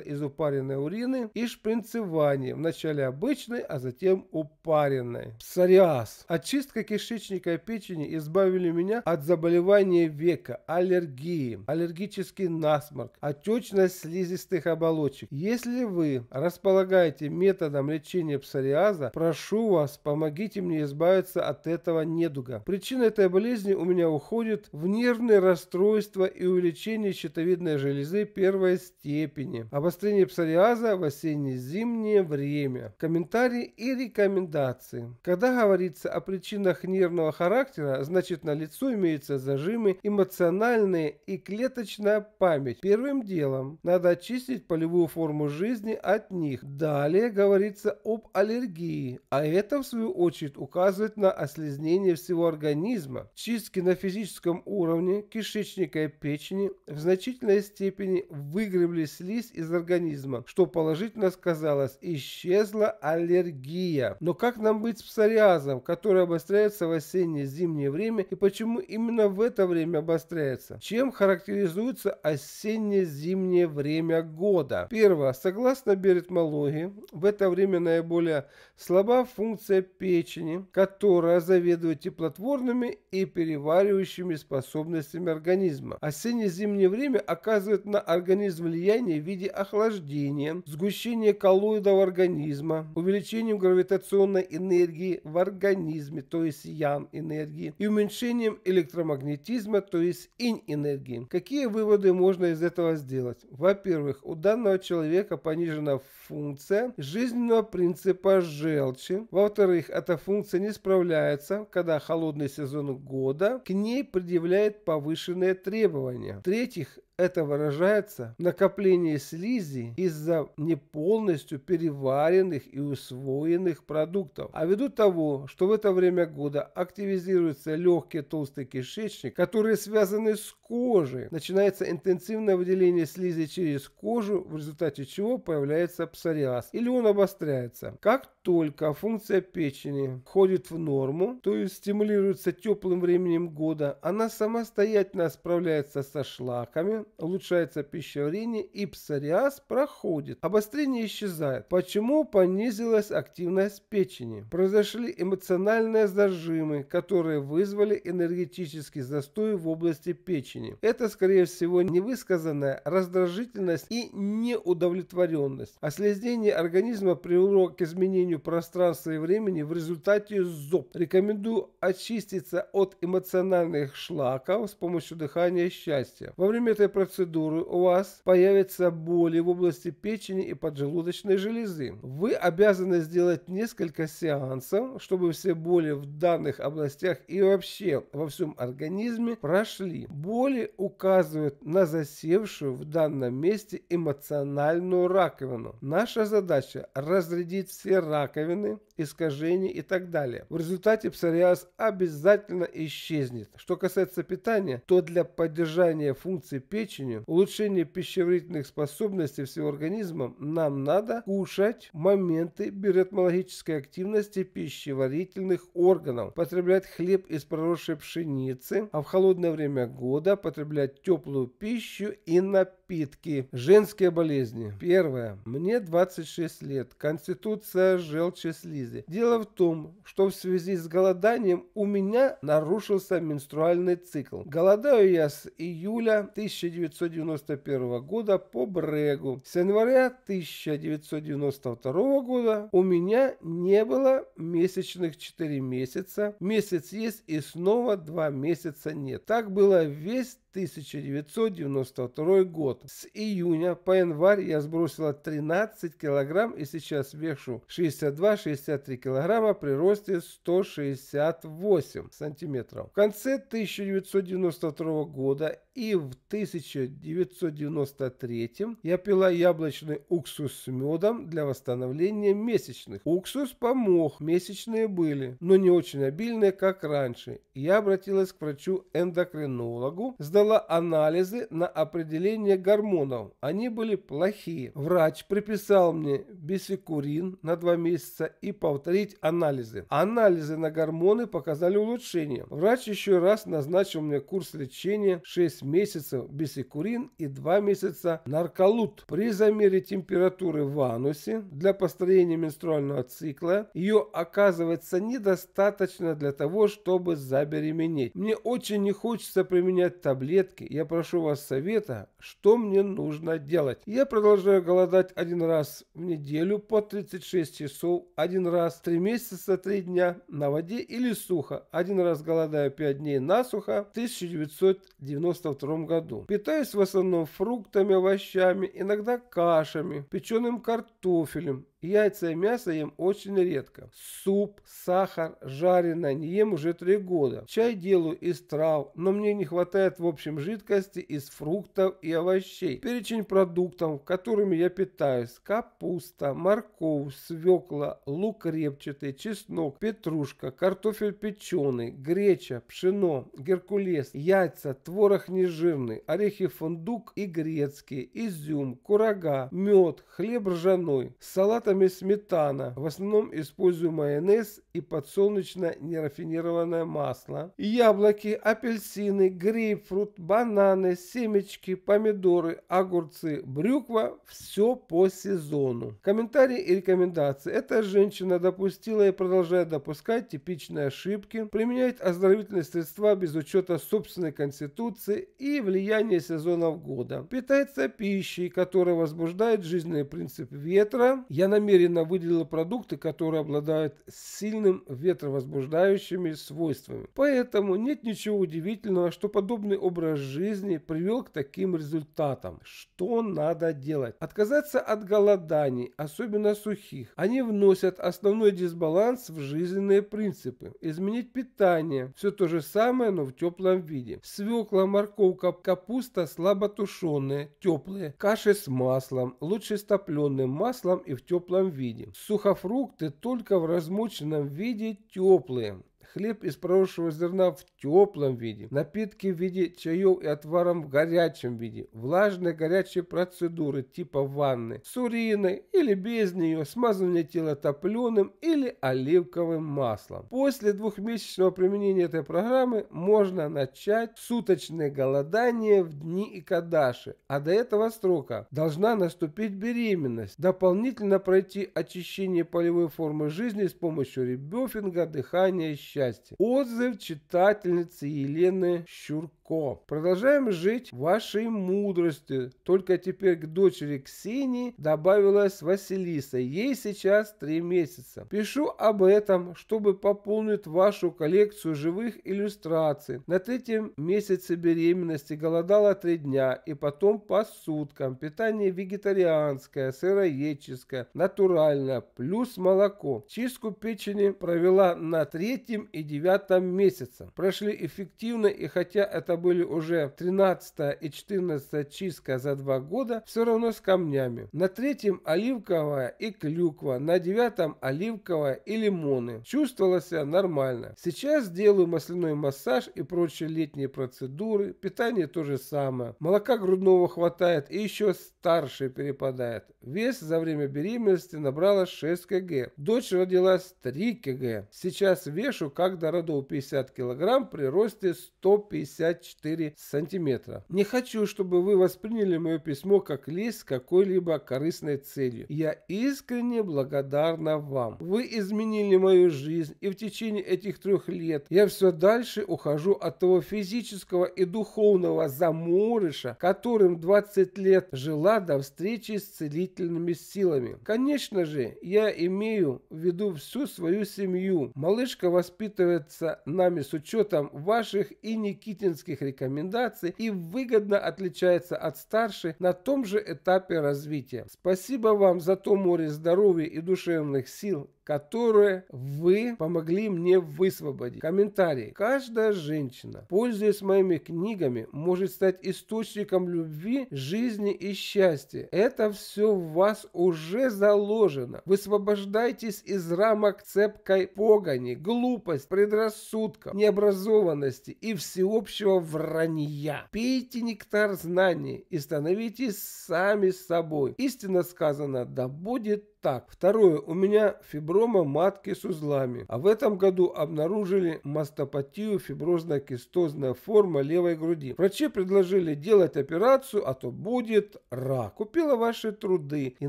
Speaker 1: из упаренной урины и шпринцевание, вначале обычной, а затем упаренной. Псориаз. Очистка кишечника и печени избавили меня от заболевания века, аллергии, аллергический насморк, отечность слизистых оболочек. Если вы располагаете методом лечения псориаза, прошу вас, помогите мне избавиться от этого недуга. Причина этой болезни у меня меня уходит в нервное расстройство и увеличение щитовидной железы первой степени, обострение псориаза в осенне-зимнее время. Комментарии и рекомендации. Когда говорится о причинах нервного характера, значит на лицо имеются зажимы эмоциональные и клеточная память. Первым делом надо очистить полевую форму жизни от них. Далее говорится об аллергии, а это в свою очередь указывает на ослезнение всего организма. Чистки на физическом уровне кишечника и печени в значительной степени выгребли слизь из организма, что положительно сказалось, исчезла аллергия. Но как нам быть с псориазом, который обостряется в осенне-зимнее время и почему именно в это время обостряется? Чем характеризуется осенне-зимнее время года? Первое. Согласно беритмологии, в это время наиболее слаба функция печени, которая заведует теплотворными и переводными переваривающими способностями организма. Осенне-зимнее время оказывает на организм влияние в виде охлаждения, сгущения коллоидов организма, увеличением гравитационной энергии в организме, то есть ян-энергии, и уменьшением электромагнетизма, то есть инь-энергии. Какие выводы можно из этого сделать? Во-первых, у данного человека понижена функция жизненного принципа желчи. Во-вторых, эта функция не справляется, когда холодный сезон года, к ней предъявляет повышенные требования. В-третьих, это выражается в накоплении слизи из-за неполностью переваренных и усвоенных продуктов. А ввиду того, что в это время года активизируется легкий толстый кишечник, которые связаны с кожей, начинается интенсивное выделение слизи через кожу, в результате чего появляется псориаз или он обостряется. Как только функция печени входит в норму, то есть стимулируется теплым временем года, она самостоятельно справляется со шлаками, улучшается пищеварение и псориаз проходит. Обострение исчезает. Почему понизилась активность печени? Произошли эмоциональные зажимы, которые вызвали энергетический застой в области печени. Это, скорее всего, невысказанная раздражительность и неудовлетворенность. Ослезнение организма привело к изменению пространства и времени в результате зоб. Рекомендую очиститься от эмоциональных шлаков с помощью дыхания счастья. Во время этой процедуры у вас появятся боли в области печени и поджелудочной железы. Вы обязаны сделать несколько сеансов, чтобы все боли в данных областях и вообще во всем организме прошли. Боли указывают на засевшую в данном месте эмоциональную раковину. Наша задача разрядить все раковины, искажения и так далее. В результате псориаз обязательно исчезнет. Что касается питания, то для поддержания функции печени лечению, улучшению пищеварительных способностей всего организма, нам надо кушать моменты биоритмологической активности пищеварительных органов, потреблять хлеб из проросшей пшеницы, а в холодное время года потреблять теплую пищу и напитки Напитки. Женские болезни. Первое. Мне 26 лет. Конституция желчи слизи. Дело в том, что в связи с голоданием у меня нарушился менструальный цикл. Голодаю я с июля 1991 года по Брегу. С января 1992 года у меня не было месячных 4 месяца. Месяц есть и снова 2 месяца нет. Так было весь 1992 год. С июня по январь я сбросила 13 килограмм и сейчас вешу 62-63 килограмма при росте 168 сантиметров. В конце 1992 года и в 1993 я пила яблочный уксус с медом для восстановления месячных. Уксус помог, месячные были, но не очень обильные, как раньше. Я обратилась к врачу-эндокринологу с делала анализы на определение гормонов. Они были плохие. Врач приписал мне бисекурин на 2 месяца и повторить анализы. Анализы на гормоны показали улучшение. Врач еще раз назначил мне курс лечения 6 месяцев бисекурин и 2 месяца нарколут. При замере температуры в анусе для построения менструального цикла ее оказывается недостаточно для того, чтобы забеременеть. Мне очень не хочется применять таблетки таблетки, я прошу вас совета, что мне нужно делать. Я продолжаю голодать один раз в неделю по 36 часов, один раз 3 месяца 3 дня на воде или сухо, один раз голодаю 5 дней насухо в 1992 году. Питаюсь в основном фруктами, овощами, иногда кашами, печеным картофелем, Яйца и мясо ем очень редко. Суп, сахар, жареное не ем уже три года. Чай делаю из трав, но мне не хватает в общем жидкости из фруктов и овощей. Перечень продуктов, которыми я питаюсь. Капуста, морковь, свекла, лук репчатый, чеснок, петрушка, картофель печеный, греча, пшено, геркулес, яйца, творог нежирный, орехи фундук и грецкие, изюм, курага, мед, хлеб ржаной, салат Томатами сметана, в основном использую майонез и подсолнечно-нерафинированное масло. Яблоки, апельсины, грейпфрут, бананы, семечки, помидоры, огурцы, брюква – все по сезону. Комментарии и рекомендации. Эта женщина допустила и продолжает допускать типичные ошибки, применяет оздоровительные средства без учета собственной конституции и влияния сезонов года. Питается пищей, которая возбуждает жизненный принцип ветра. Я на намеренно выделила продукты, которые обладают сильным ветровозбуждающими свойствами. Поэтому нет ничего удивительного, что подобный образ жизни привел к таким результатам. Что надо делать? Отказаться от голоданий, особенно сухих. Они вносят основной дисбаланс в жизненные принципы. Изменить питание. Все то же самое, но в теплом виде. Свекла, морковка, капуста слаботушеные, теплые. Каши с маслом, лучше с топленым маслом и в теплом теплом виде. Сухофрукты только в размоченном виде теплые хлеб из проросшего зерна в теплом виде, напитки в виде чаев и отваром в горячем виде, влажные горячие процедуры типа ванны, сурины или без нее, смазывание тела топленым или оливковым маслом. После двухмесячного применения этой программы можно начать суточное голодание в дни и кадаши, а до этого срока должна наступить беременность, дополнительно пройти очищение полевой формы жизни с помощью ребёфинга, дыхания и счастья части. Отзыв читательницы Елены Щурко. Продолжаем жить вашей мудростью. Только теперь к дочери Ксении добавилась Василиса. Ей сейчас три месяца. Пишу об этом, чтобы пополнить вашу коллекцию живых иллюстраций. На третьем месяце беременности голодала три дня и потом по суткам. Питание вегетарианское, сыроедческое, натуральное, плюс молоко. Чистку печени провела на третьем и девятом месяце. Прошли эффективно, и хотя это были уже 13 и 14 чистка за два года, все равно с камнями. На третьем оливковая и клюква, на девятом оливковая и лимоны. Чувствовалось нормально. Сейчас делаю масляной массаж и прочие летние процедуры, питание то же самое. Молока грудного хватает и еще старше перепадает. Вес за время беременности набрала 6 кг. Дочь родилась 3 кг. Сейчас вешу как как до родов 50 кг при росте 154 сантиметра. Не хочу, чтобы вы восприняли мое письмо как лесть с какой-либо корыстной целью. Я искренне благодарна вам. Вы изменили мою жизнь, и в течение этих трех лет я все дальше ухожу от того физического и духовного заморыша, которым 20 лет жила до встречи с целительными силами. Конечно же, я имею в виду всю свою семью. Малышка воспитана учитывается нами с учетом ваших и никитинских рекомендаций и выгодно отличается от старшей на том же этапе развития. Спасибо вам за то море здоровья и душевных сил, которые вы помогли мне высвободить. Комментарий. Каждая женщина, пользуясь моими книгами, может стать источником любви, жизни и счастья. Это все в вас уже заложено. Высвобождайтесь из рамок цепкой погони, глупость, предрассудков, необразованности и всеобщего вранья. Пейте нектар знаний и становитесь сами собой. Истинно сказано, да будет так. Второе. У меня фиброма матки с узлами. А в этом году обнаружили мастопатию фиброзно кистозная форма левой груди. Врачи предложили делать операцию, а то будет рак. Купила ваши труды и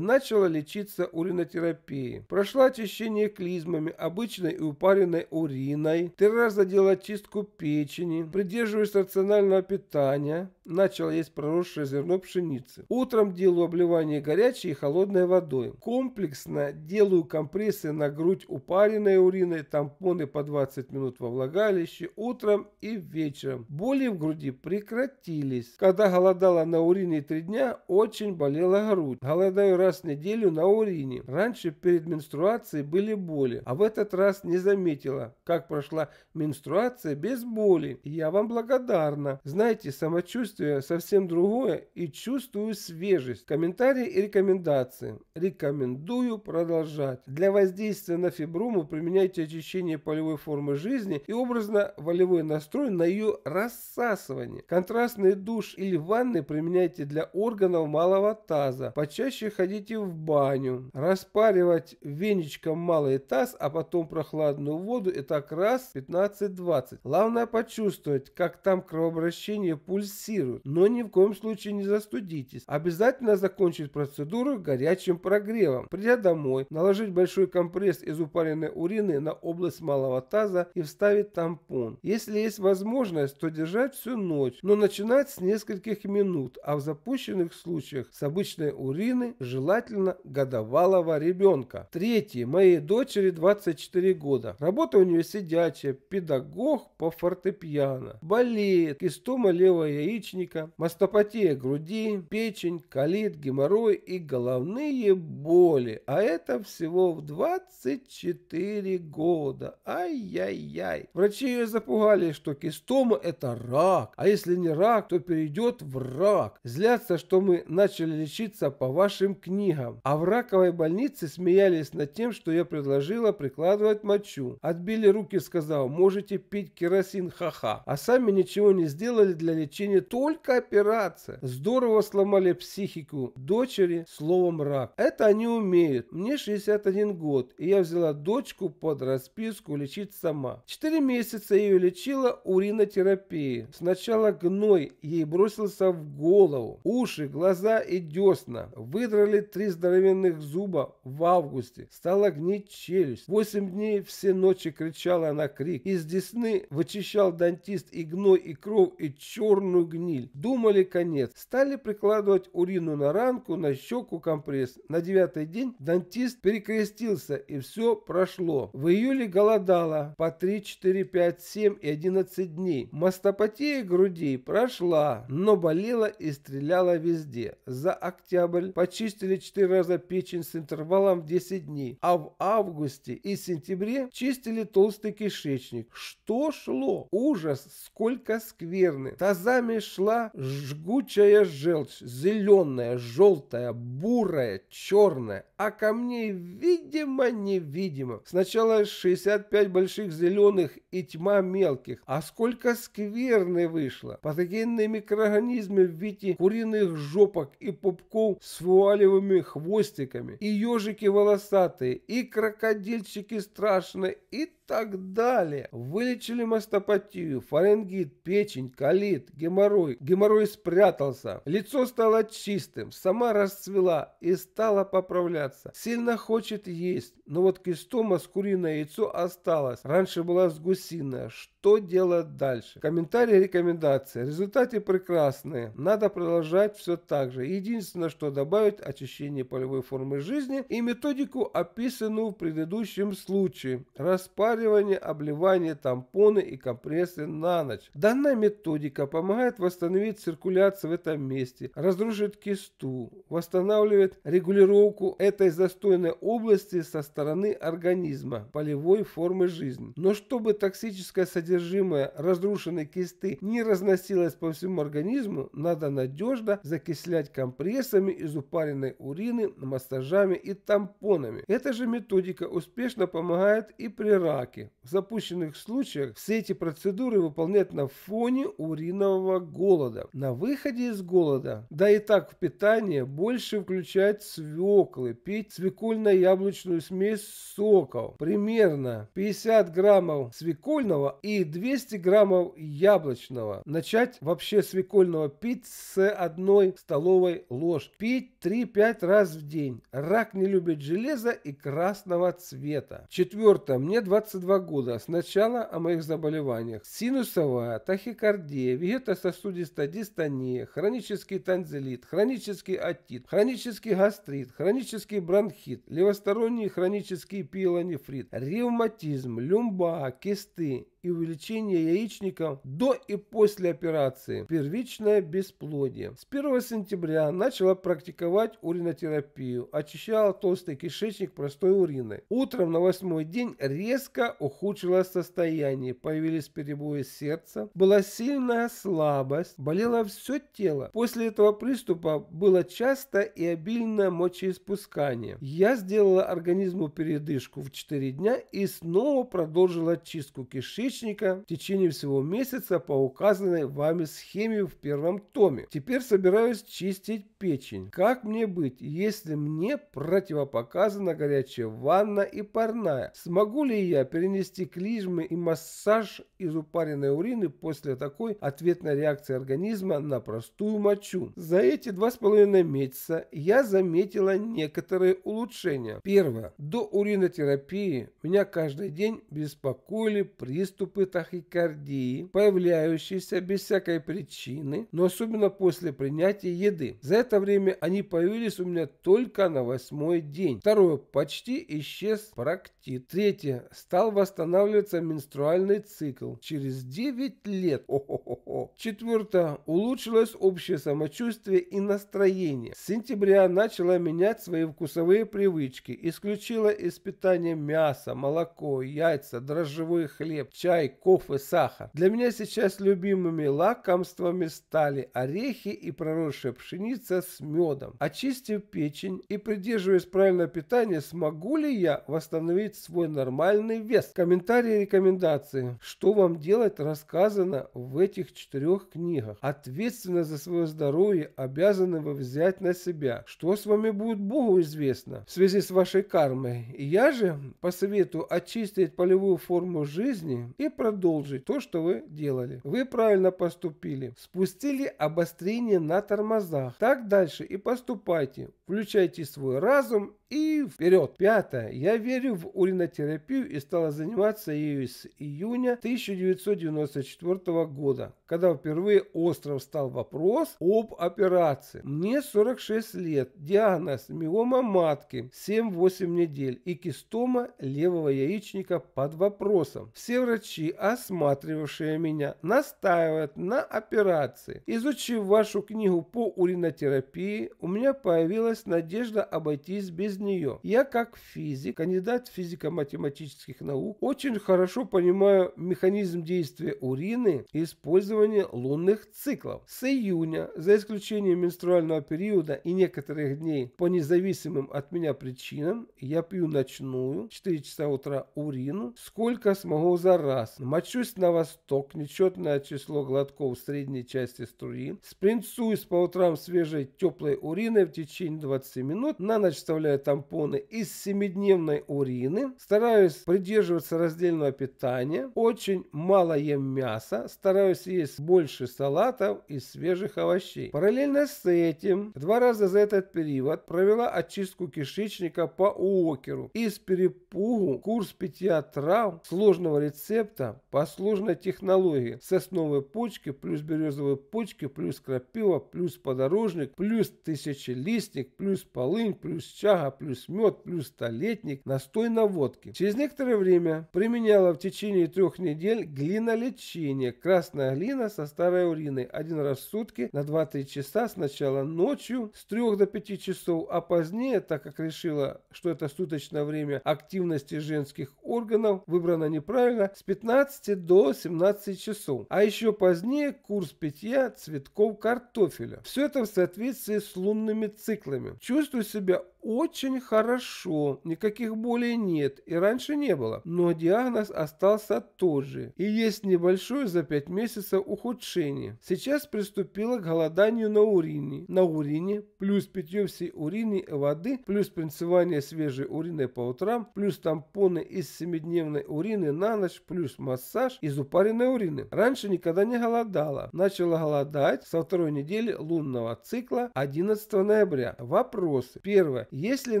Speaker 1: начала лечиться уринотерапией. Прошла очищение клизмами, обычной и упаренной уриной. Три раза делала чистку печени. Придерживаюсь рационального питания начал есть проросшее зерно пшеницы. Утром делаю обливание горячей и холодной водой. Комплексно делаю компрессы на грудь упаренной уриной, тампоны по 20 минут во влагалище утром и вечером. Боли в груди прекратились. Когда голодала на урине три дня, очень болела грудь. Голодаю раз в неделю на урине. Раньше перед менструацией были боли, а в этот раз не заметила, как прошла менструация без боли. я вам благодарна. Знаете, самочувствие удовольствие совсем другое и чувствую свежесть. Комментарии и рекомендации. Рекомендую продолжать. Для воздействия на фиброму применяйте очищение полевой формы жизни и образно-волевой настрой на ее рассасывание. Контрастный душ или ванны применяйте для органов малого таза. Почаще ходите в баню. Распаривать веничком малый таз, а потом прохладную воду и так раз 15-20. Главное почувствовать, как там кровообращение пульсирует тонизируют, но ни в коем случае не застудитесь. Обязательно закончить процедуру горячим прогревом. Придя домой, наложить большой компресс из упаренной урины на область малого таза и вставить тампон. Если есть возможность, то держать всю ночь, но начинать с нескольких минут, а в запущенных случаях с обычной урины, желательно годовалого ребенка. Третье. Моей дочери 24 года. Работа у нее сидячая, педагог по фортепиано. Болеет, кистома левой яичницы кишечника, мастопатия груди, печень, колит, геморрой и головные боли. А это всего в 24 года. Ай-яй-яй. Врачи ее запугали, что кистома это рак. А если не рак, то перейдет в рак. Злятся, что мы начали лечиться по вашим книгам. А в раковой больнице смеялись над тем, что я предложила прикладывать мочу. Отбили руки, сказал, можете пить керосин, ха-ха. А сами ничего не сделали для лечения то, только операция. Здорово сломали психику дочери словом рак. Это они умеют. Мне 61 год, и я взяла дочку под расписку лечить сама. Четыре месяца ее лечила уринотерапией. Сначала гной ей бросился в голову, уши, глаза и десна. Выдрали три здоровенных зуба в августе. Стала гнить челюсть. Восемь дней все ночи кричала на крик. Из десны вычищал дантист и гной, и кровь, и черную гниль гниль. Думали конец. Стали прикладывать урину на ранку, на щеку компресс. На девятый день дантист перекрестился и все прошло. В июле голодала по 3, 4, 5, 7 и 11 дней. Мастопатия грудей прошла, но болела и стреляла везде. За октябрь почистили 4 раза печень с интервалом в 10 дней, а в августе и сентябре чистили толстый кишечник. Что шло? Ужас, сколько скверны. Тазами шло шла жгучая желчь, зеленая, желтая, бурая, черная, а камней видимо-невидимо. Сначала 65 больших зеленых и тьма мелких. А сколько скверны вышло. Патогенные микроорганизмы в виде куриных жопок и пупков с вуалевыми хвостиками. И ежики волосатые, и крокодильчики страшные, и так далее. Вылечили мастопатию, фаренгит, печень, колит, геморрой. Геморрой спрятался. Лицо стало чистым, сама расцвела и стала поправляться. Сильно хочет есть, но вот кистома с куриное яйцо осталось. Раньше была с гусиная. Что делать дальше? Комментарии, рекомендации. Результаты прекрасные. Надо продолжать все так же. Единственное, что добавить очищение полевой формы жизни и методику, описанную в предыдущем случае. Распад спаривание, обливание, тампоны и компрессы на ночь. Данная методика помогает восстановить циркуляцию в этом месте, разрушить кисту, восстанавливает регулировку этой застойной области со стороны организма, полевой формы жизни. Но чтобы токсическое содержимое разрушенной кисты не разносилось по всему организму, надо надежно закислять компрессами из упаренной урины, массажами и тампонами. Эта же методика успешно помогает и при раке шлаки. В запущенных случаях все эти процедуры выполняют на фоне уринового голода. На выходе из голода, да и так в питание, больше включать свеклы, пить свекольно-яблочную смесь соков. Примерно 50 граммов свекольного и 200 граммов яблочного. Начать вообще свекольного пить с одной столовой ложки Пить 3-5 раз в день. Рак не любит железа и красного цвета. Четвертое. Мне 20 22 года с начала о моих заболеваниях. Синусовая, тахикардия, вегетососудистая дистония, хронический танзелит, хронический отит, хронический гастрит, хронический бронхит, левосторонний хронический пиелонефрит, ревматизм, люмба, кисты, и увеличение яичника до и после операции. Первичное бесплодие. С 1 сентября начала практиковать уринотерапию. Очищала толстый кишечник простой урины Утром на восьмой день резко ухудшилось состояние. Появились перебои сердца. Была сильная слабость. Болело все тело. После этого приступа было часто и обильное мочеиспускание. Я сделала организму передышку в 4 дня и снова продолжила чистку кишечника кишечника в течение всего месяца по указанной вами схеме в первом томе. Теперь собираюсь чистить печень. Как мне быть, если мне противопоказана горячая ванна и парная? Смогу ли я перенести клизмы и массаж из упаренной урины после такой ответной реакции организма на простую мочу? За эти два с половиной месяца я заметила некоторые улучшения. Первое. До уринотерапии меня каждый день беспокоили приступы приступы тахикардии, появляющиеся без всякой причины, но особенно после принятия еды. За это время они появились у меня только на восьмой день. Второе, почти исчез проктит. Третье, стал восстанавливаться менструальный цикл через 9 лет. О -хо -хо -хо. Четвертое, улучшилось общее самочувствие и настроение. С сентября начала менять свои вкусовые привычки, исключила из питания мясо, молоко, яйца, дрожжевой хлеб, чай, чай, кофе, сахар. Для меня сейчас любимыми лакомствами стали орехи и проросшая пшеница с медом. Очистив печень и придерживаясь правильного питания, смогу ли я восстановить свой нормальный вес? Комментарии и рекомендации. Что вам делать, рассказано в этих четырех книгах. Ответственность за свое здоровье обязаны вы взять на себя. Что с вами будет Богу известно в связи с вашей кармой. Я же посоветую очистить полевую форму жизни и продолжить то, что вы делали. Вы правильно поступили. Спустили обострение на тормозах. Так дальше и поступайте. Включайте свой разум и вперед. Пятое. Я верю в уринотерапию и стала заниматься ею с июня 1994 года, когда впервые остров стал вопрос об операции. Мне 46 лет, диагноз миома матки 7-8 недель и кистома левого яичника под вопросом. Все врачи, осматривавшие меня, настаивают на операции. Изучив вашу книгу по уринотерапии, у меня появилась надежда обойтись без нее. Я как физик, кандидат физико-математических наук, очень хорошо понимаю механизм действия урины и использование лунных циклов. С июня, за исключением менструального периода и некоторых дней по независимым от меня причинам, я пью ночную, 4 часа утра урину, сколько смогу за раз. Мочусь на восток, нечетное число глотков в средней части струи, спринцуюсь по утрам свежей теплой уриной в течение 20 минут, на ночь вставляю тампоны из семидневной урины, стараюсь придерживаться раздельного питания, очень мало ем мяса, стараюсь есть больше салатов и свежих овощей. Параллельно с этим, два раза за этот период провела очистку кишечника по уокеру. Из перепугу курс питья трав сложного рецепта по сложной технологии сосновой почки плюс березовые почки плюс крапива плюс подорожник плюс тысячелистник плюс полынь плюс чага плюс мед плюс столетник, настой на водке. Через некоторое время применяла в течение трех недель глинолечение, красная глина со старой уриной, один раз в сутки на 2-3 часа, сначала ночью с 3 до 5 часов, а позднее, так как решила, что это суточное время активности женских органов, выбрано неправильно, с 15 до 17 часов. А еще позднее курс питья цветков картофеля. Все это в соответствии с лунными циклами. Чувствую себя очень хорошо, никаких болей нет и раньше не было, но диагноз остался тот же и есть небольшое за 5 месяцев ухудшение. Сейчас приступила к голоданию на урине. На урине плюс питье всей урины и воды, плюс принцевание свежей урины по утрам, плюс тампоны из семидневной урины на ночь, плюс массаж из упаренной урины. Раньше никогда не голодала. Начала голодать со второй недели лунного цикла 11 ноября. Вопросы. Первое. Есть ли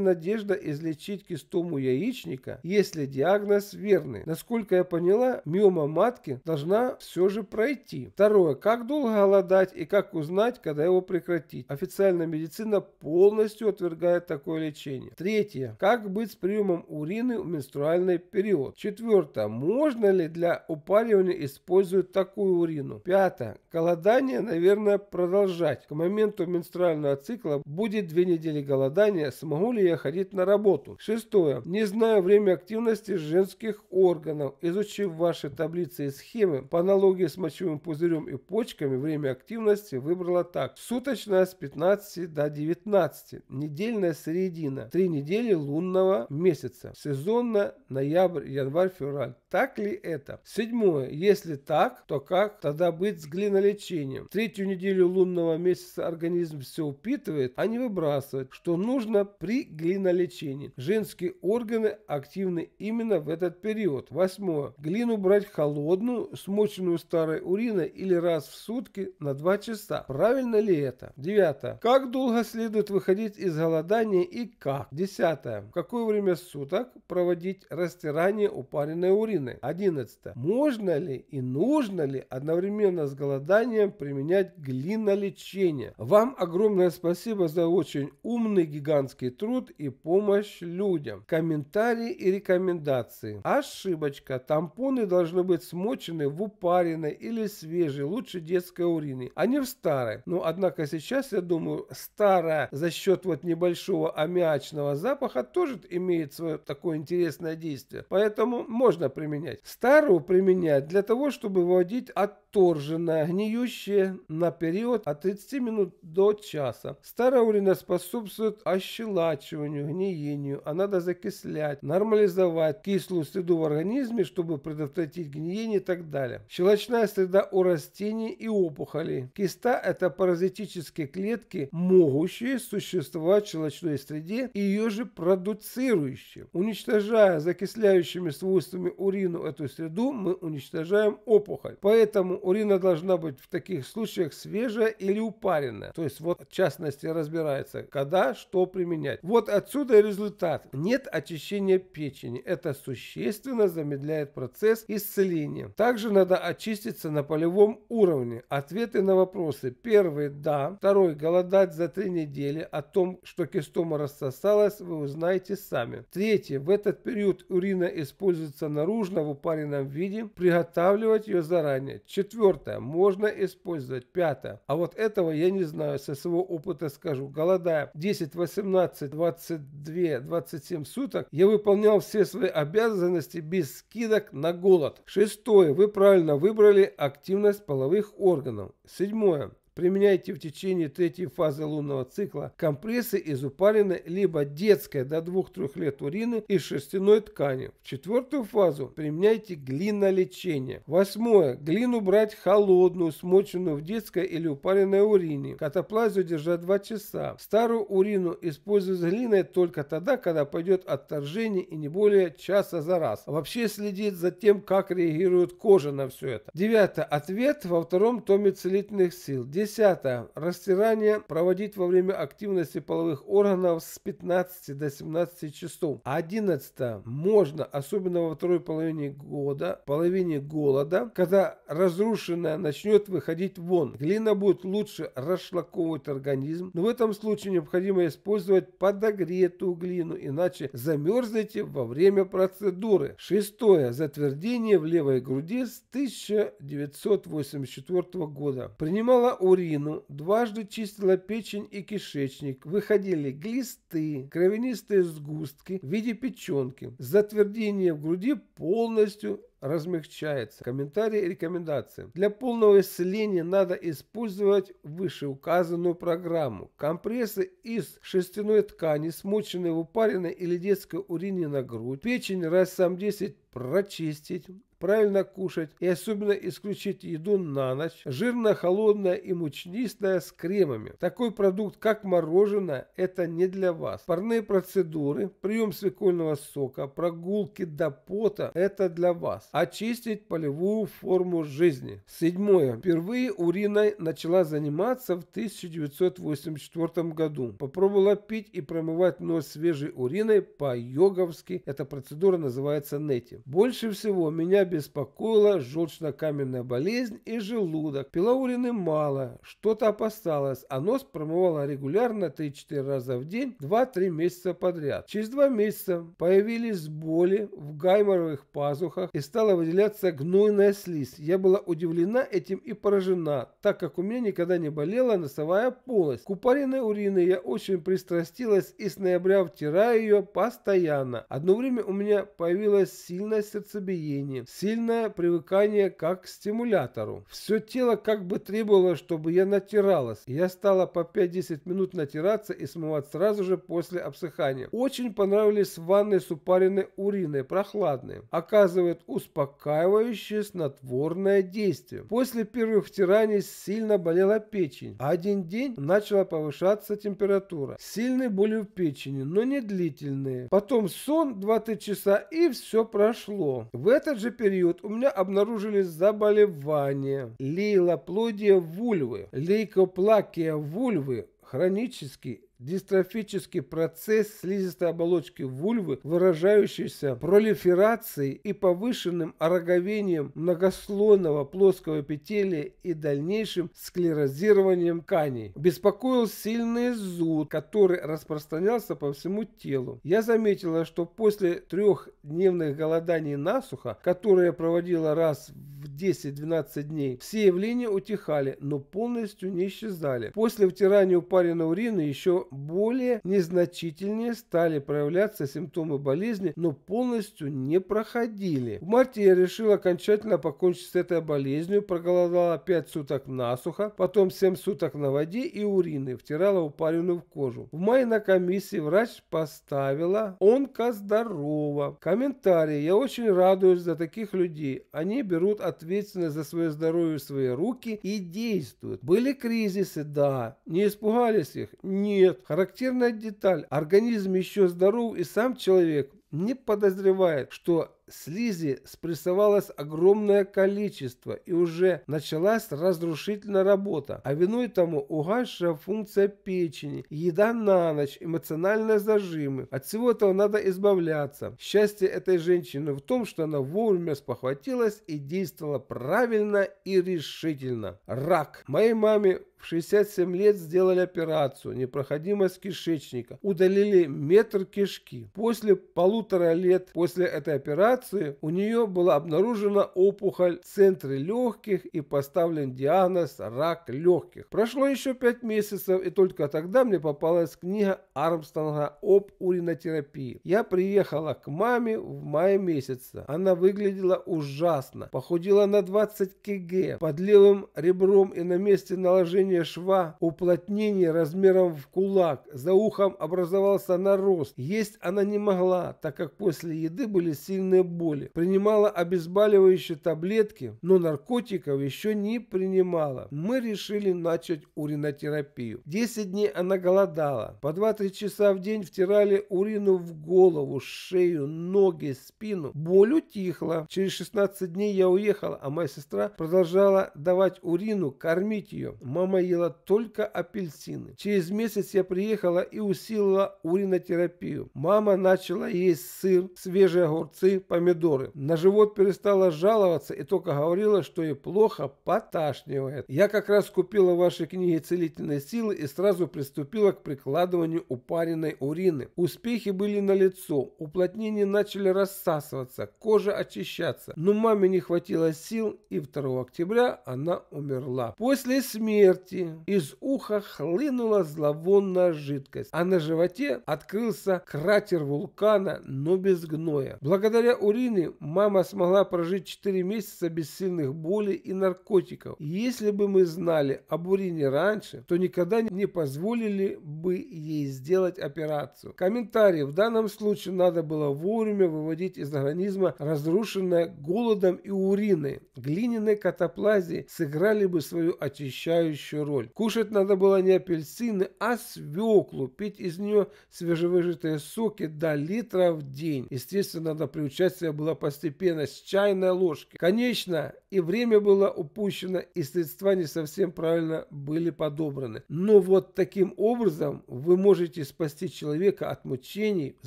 Speaker 1: надежда излечить кистому яичника, если диагноз верный? Насколько я поняла, миома матки должна все же пройти. Второе. Как долго голодать и как узнать, когда его прекратить? Официальная медицина полностью отвергает такое лечение. Третье. Как быть с приемом урины в менструальный период? Четвертое. Можно ли для упаривания использовать такую урину? Пятое. Голодание, наверное, продолжать. К моменту менструального цикла будет две недели голодания с Смогу ли я ходить на работу? Шестое. Не знаю время активности женских органов. Изучив ваши таблицы и схемы, по аналогии с мочевым пузырем и почками, время активности выбрала так. Суточная с 15 до 19. Недельная середина. Три недели лунного месяца. Сезонно ноябрь, январь, февраль. Так ли это? Седьмое. Если так, то как тогда быть с глинолечением? Третью неделю лунного месяца организм все упитывает, а не выбрасывает, что нужно при глинолечении. Женские органы активны именно в этот период. Восьмое. Глину брать холодную, смоченную старой уриной или раз в сутки на 2 часа. Правильно ли это? Девятое. Как долго следует выходить из голодания и как? Десятое. В какое время суток проводить растирание упаренной урины? Одиннадцатое. Можно ли и нужно ли одновременно с голоданием применять глинолечение? Вам огромное спасибо за очень умный гигантский творческий труд и помощь людям. Комментарии и рекомендации. Ошибочка. Тампоны должны быть смочены в упаренной или свежей, лучше детской урине, а не в старой. Но ну, однако сейчас, я думаю, старая за счет вот небольшого аммиачного запаха тоже имеет свое такое интересное действие. Поэтому можно применять. Старую применять для того, чтобы выводить отторженное, гниющее на период от 30 минут до часа. Старая урина способствует ощущению пришелачиванию, гниению, а надо закислять, нормализовать кислую среду в организме, чтобы предотвратить гниение и так далее. Щелочная среда у растений и опухолей. Киста – это паразитические клетки, могущие существовать в щелочной среде и ее же продуцирующие. Уничтожая закисляющими свойствами урину эту среду, мы уничтожаем опухоль. Поэтому урина должна быть в таких случаях свежая или упаренная. То есть вот в частности разбирается, когда что применять менять. Вот отсюда результат. Нет очищения печени. Это существенно замедляет процесс исцеления. Также надо очиститься на полевом уровне. Ответы на вопросы. Первый – да. Второй – голодать за три недели. О том, что кистома рассосалась, вы узнаете сами. Третье. В этот период урина используется наружно в упаренном виде. Приготавливать ее заранее. Четвертое. Можно использовать. Пятое. А вот этого я не знаю. Со своего опыта скажу. Голодая 10-18 18, 22, 27 суток я выполнял все свои обязанности без скидок на голод. Шестое. Вы правильно выбрали активность половых органов. Седьмое. Применяйте в течение третьей фазы лунного цикла компрессы из упаренной либо детской до 2-3 лет урины из шерстяной ткани. В четвертую фазу применяйте глинолечение. Восьмое. Глину брать холодную, смоченную в детской или упаренной урине. Катаплазию держать 2 часа. Старую урину используйте с глиной только тогда, когда пойдет отторжение и не более часа за раз. Вообще следить за тем, как реагирует кожа на все это. Девятое. Ответ во втором томе целительных сил. Десятое. Растирание проводить во время активности половых органов с 15 до 17 часов. Одиннадцатое. Можно, особенно во второй половине года, половине голода, когда разрушенная начнет выходить вон. Глина будет лучше расшлаковывать организм, но в этом случае необходимо использовать подогретую глину, иначе замерзнете во время процедуры. Шестое. Затвердение в левой груди с 1984 года. Принимала у урину, дважды чистила печень и кишечник, выходили глисты, кровянистые сгустки в виде печенки. Затвердение в груди полностью размягчается. Комментарии и рекомендации. Для полного исцеления надо использовать вышеуказанную программу. Компрессы из шерстяной ткани, смоченные в упаренной или детской урине на грудь, печень раз сам 10 прочистить, правильно кушать и особенно исключить еду на ночь, жирная, холодная и мучнистая с кремами. Такой продукт, как мороженое, это не для вас. Парные процедуры, прием свекольного сока, прогулки до пота – это для вас. Очистить полевую форму жизни. Седьмое. Впервые уриной начала заниматься в 1984 году. Попробовала пить и промывать нос свежей уриной по-йоговски. Эта процедура называется нети. Больше всего меня беспокоила желчно-каменная болезнь и желудок. Пила урины мало, что-то опасалось, а нос промывала регулярно 3-4 раза в день 2-3 месяца подряд. Через 2 месяца появились боли в гайморовых пазухах и стала выделяться гнойная слизь. Я была удивлена этим и поражена, так как у меня никогда не болела носовая полость. Купариной урины я очень пристрастилась и с ноября втираю ее постоянно. Одно время у меня появилась сильная плавное сердцебиение, сильное привыкание как к стимулятору. Все тело как бы требовало, чтобы я натиралась. я стала по 5-10 минут натираться и смывать сразу же после обсыхания. Очень понравились ванны с упаренной уриной, прохладные. оказывают успокаивающее снотворное действие. После первых втираний сильно болела печень. один день начала повышаться температура. Сильные боли в печени, но не длительные. Потом сон 20 часа и все прошло прошло. В этот же период у меня обнаружились заболевания. Лилоплодия вульвы, лейкоплакия вульвы, хронический дистрофический процесс слизистой оболочки вульвы, выражающийся пролиферацией и повышенным ороговением многослойного плоского эпителия и дальнейшим склерозированием тканей. Беспокоил сильный зуд, который распространялся по всему телу. Я заметила, что после трехдневных голоданий насуха, которые я проводила раз в 10-12 дней, все явления утихали, но полностью не исчезали. После втирания упаренной урины еще более незначительнее стали проявляться симптомы болезни, но полностью не проходили. В марте я решил окончательно покончить с этой болезнью, проголодала 5 суток насухо, потом 7 суток на воде и урины, втирала упаренную в кожу. В мае на комиссии врач поставила онкоздорово. Комментарий. Я очень радуюсь за таких людей. Они берут ответственность за свое здоровье в свои руки и действуют. Были кризисы, да. Не испугались их? Нет. Нет, характерная деталь. Организм еще здоров и сам человек не подозревает, что слизи спрессовалось огромное количество и уже началась разрушительная работа, а виной тому угасшая функция печени, еда на ночь, эмоциональные зажимы. От всего этого надо избавляться. Счастье этой женщины в том, что она вовремя спохватилась и действовала правильно и решительно. Рак. Моей маме в 67 лет сделали операцию, непроходимость кишечника, удалили метр кишки. После полутора лет после этой операции операции у нее была обнаружена опухоль в центре легких и поставлен диагноз «рак легких». Прошло еще пять месяцев, и только тогда мне попалась книга Армстронга об уринотерапии. Я приехала к маме в мае месяце. Она выглядела ужасно, похудела на 20 кг, под левым ребром и на месте наложения шва уплотнение размером в кулак, за ухом образовался нарост. Есть она не могла, так как после еды были сильные боли, принимала обезболивающие таблетки, но наркотиков еще не принимала. Мы решили начать уринотерапию. 10 дней она голодала. По 2-3 часа в день втирали урину в голову, шею, ноги, спину. Боль утихла. Через 16 дней я уехала, а моя сестра продолжала давать урину, кормить ее. Мама ела только апельсины. Через месяц я приехала и усилила уринотерапию. Мама начала есть сыр, свежие огурцы, помидоры. На живот перестала жаловаться и только говорила, что ей плохо поташнивает. Я как раз купила ваши книги целительной силы и сразу приступила к прикладыванию упаренной урины. Успехи были налицо, уплотнения начали рассасываться, кожа очищаться. Но маме не хватило сил и 2 октября она умерла. После смерти из уха хлынула зловонная жидкость, а на животе открылся кратер вулкана, но без гноя. Благодаря урины мама смогла прожить 4 месяца без сильных болей и наркотиков. Если бы мы знали об урине раньше, то никогда не позволили бы ей сделать операцию. Комментарий. В данном случае надо было вовремя выводить из организма разрушенное голодом и уриной. Глиняные катаплазии сыграли бы свою очищающую роль. Кушать надо было не апельсины, а свеклу, пить из нее свежевыжатые соки до литра в день. Естественно, надо приучать последствия была постепенно с чайной ложки. Конечно, и время было упущено, и средства не совсем правильно были подобраны. Но вот таким образом вы можете спасти человека от мучений в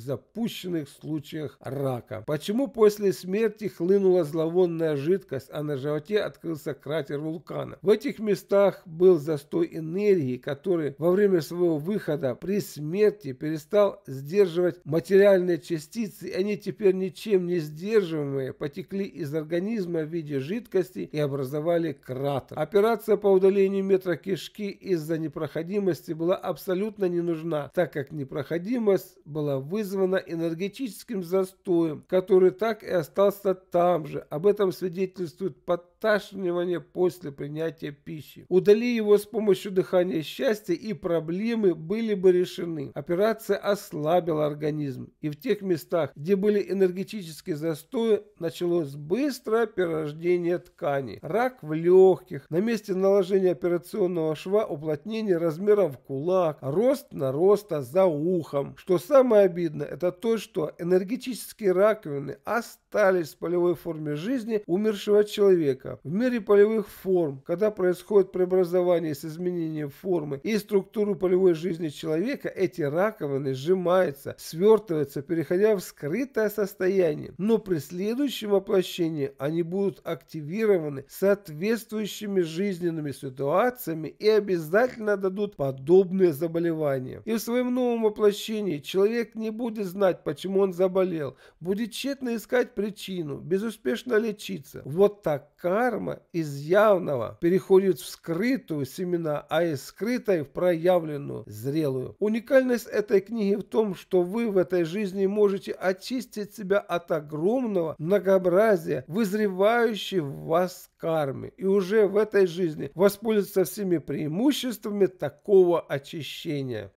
Speaker 1: запущенных случаях рака. Почему после смерти хлынула зловонная жидкость, а на животе открылся кратер вулкана? В этих местах был застой энергии, который во время своего выхода при смерти перестал сдерживать материальные частицы, и они теперь ничем не еле потекли из организма в виде жидкости и образовали кратер. Операция по удалению метра кишки из-за непроходимости была абсолютно не нужна, так как непроходимость была вызвана энергетическим застоем, который так и остался там же. Об этом свидетельствует подтверждение подташнивания после принятия пищи. Удали его с помощью дыхания счастья и проблемы были бы решены. Операция ослабила организм и в тех местах, где были энергетические застои, началось быстрое перерождение ткани. Рак в легких, на месте наложения операционного шва уплотнение размером в кулак, рост на роста за ухом. Что самое обидное, это то, что энергетические раковины остались в полевой форме жизни умершего человека, языка. В мире полевых форм, когда происходит преобразование с изменением формы и структуры полевой жизни человека, эти раковины сжимаются, свертываются, переходя в скрытое состояние. Но при следующем воплощении они будут активированы соответствующими жизненными ситуациями и обязательно дадут подобные заболевания. И в своем новом воплощении человек не будет знать, почему он заболел, будет тщетно искать причину, безуспешно лечиться. Вот такая карма из явного переходит в скрытую семена, а из скрытой в проявленную, зрелую. Уникальность этой книги в том, что вы в этой жизни можете очистить себя от огромного многообразия, вызревающей в вас кармы, и уже в этой жизни воспользоваться всеми преимуществами такого очищения.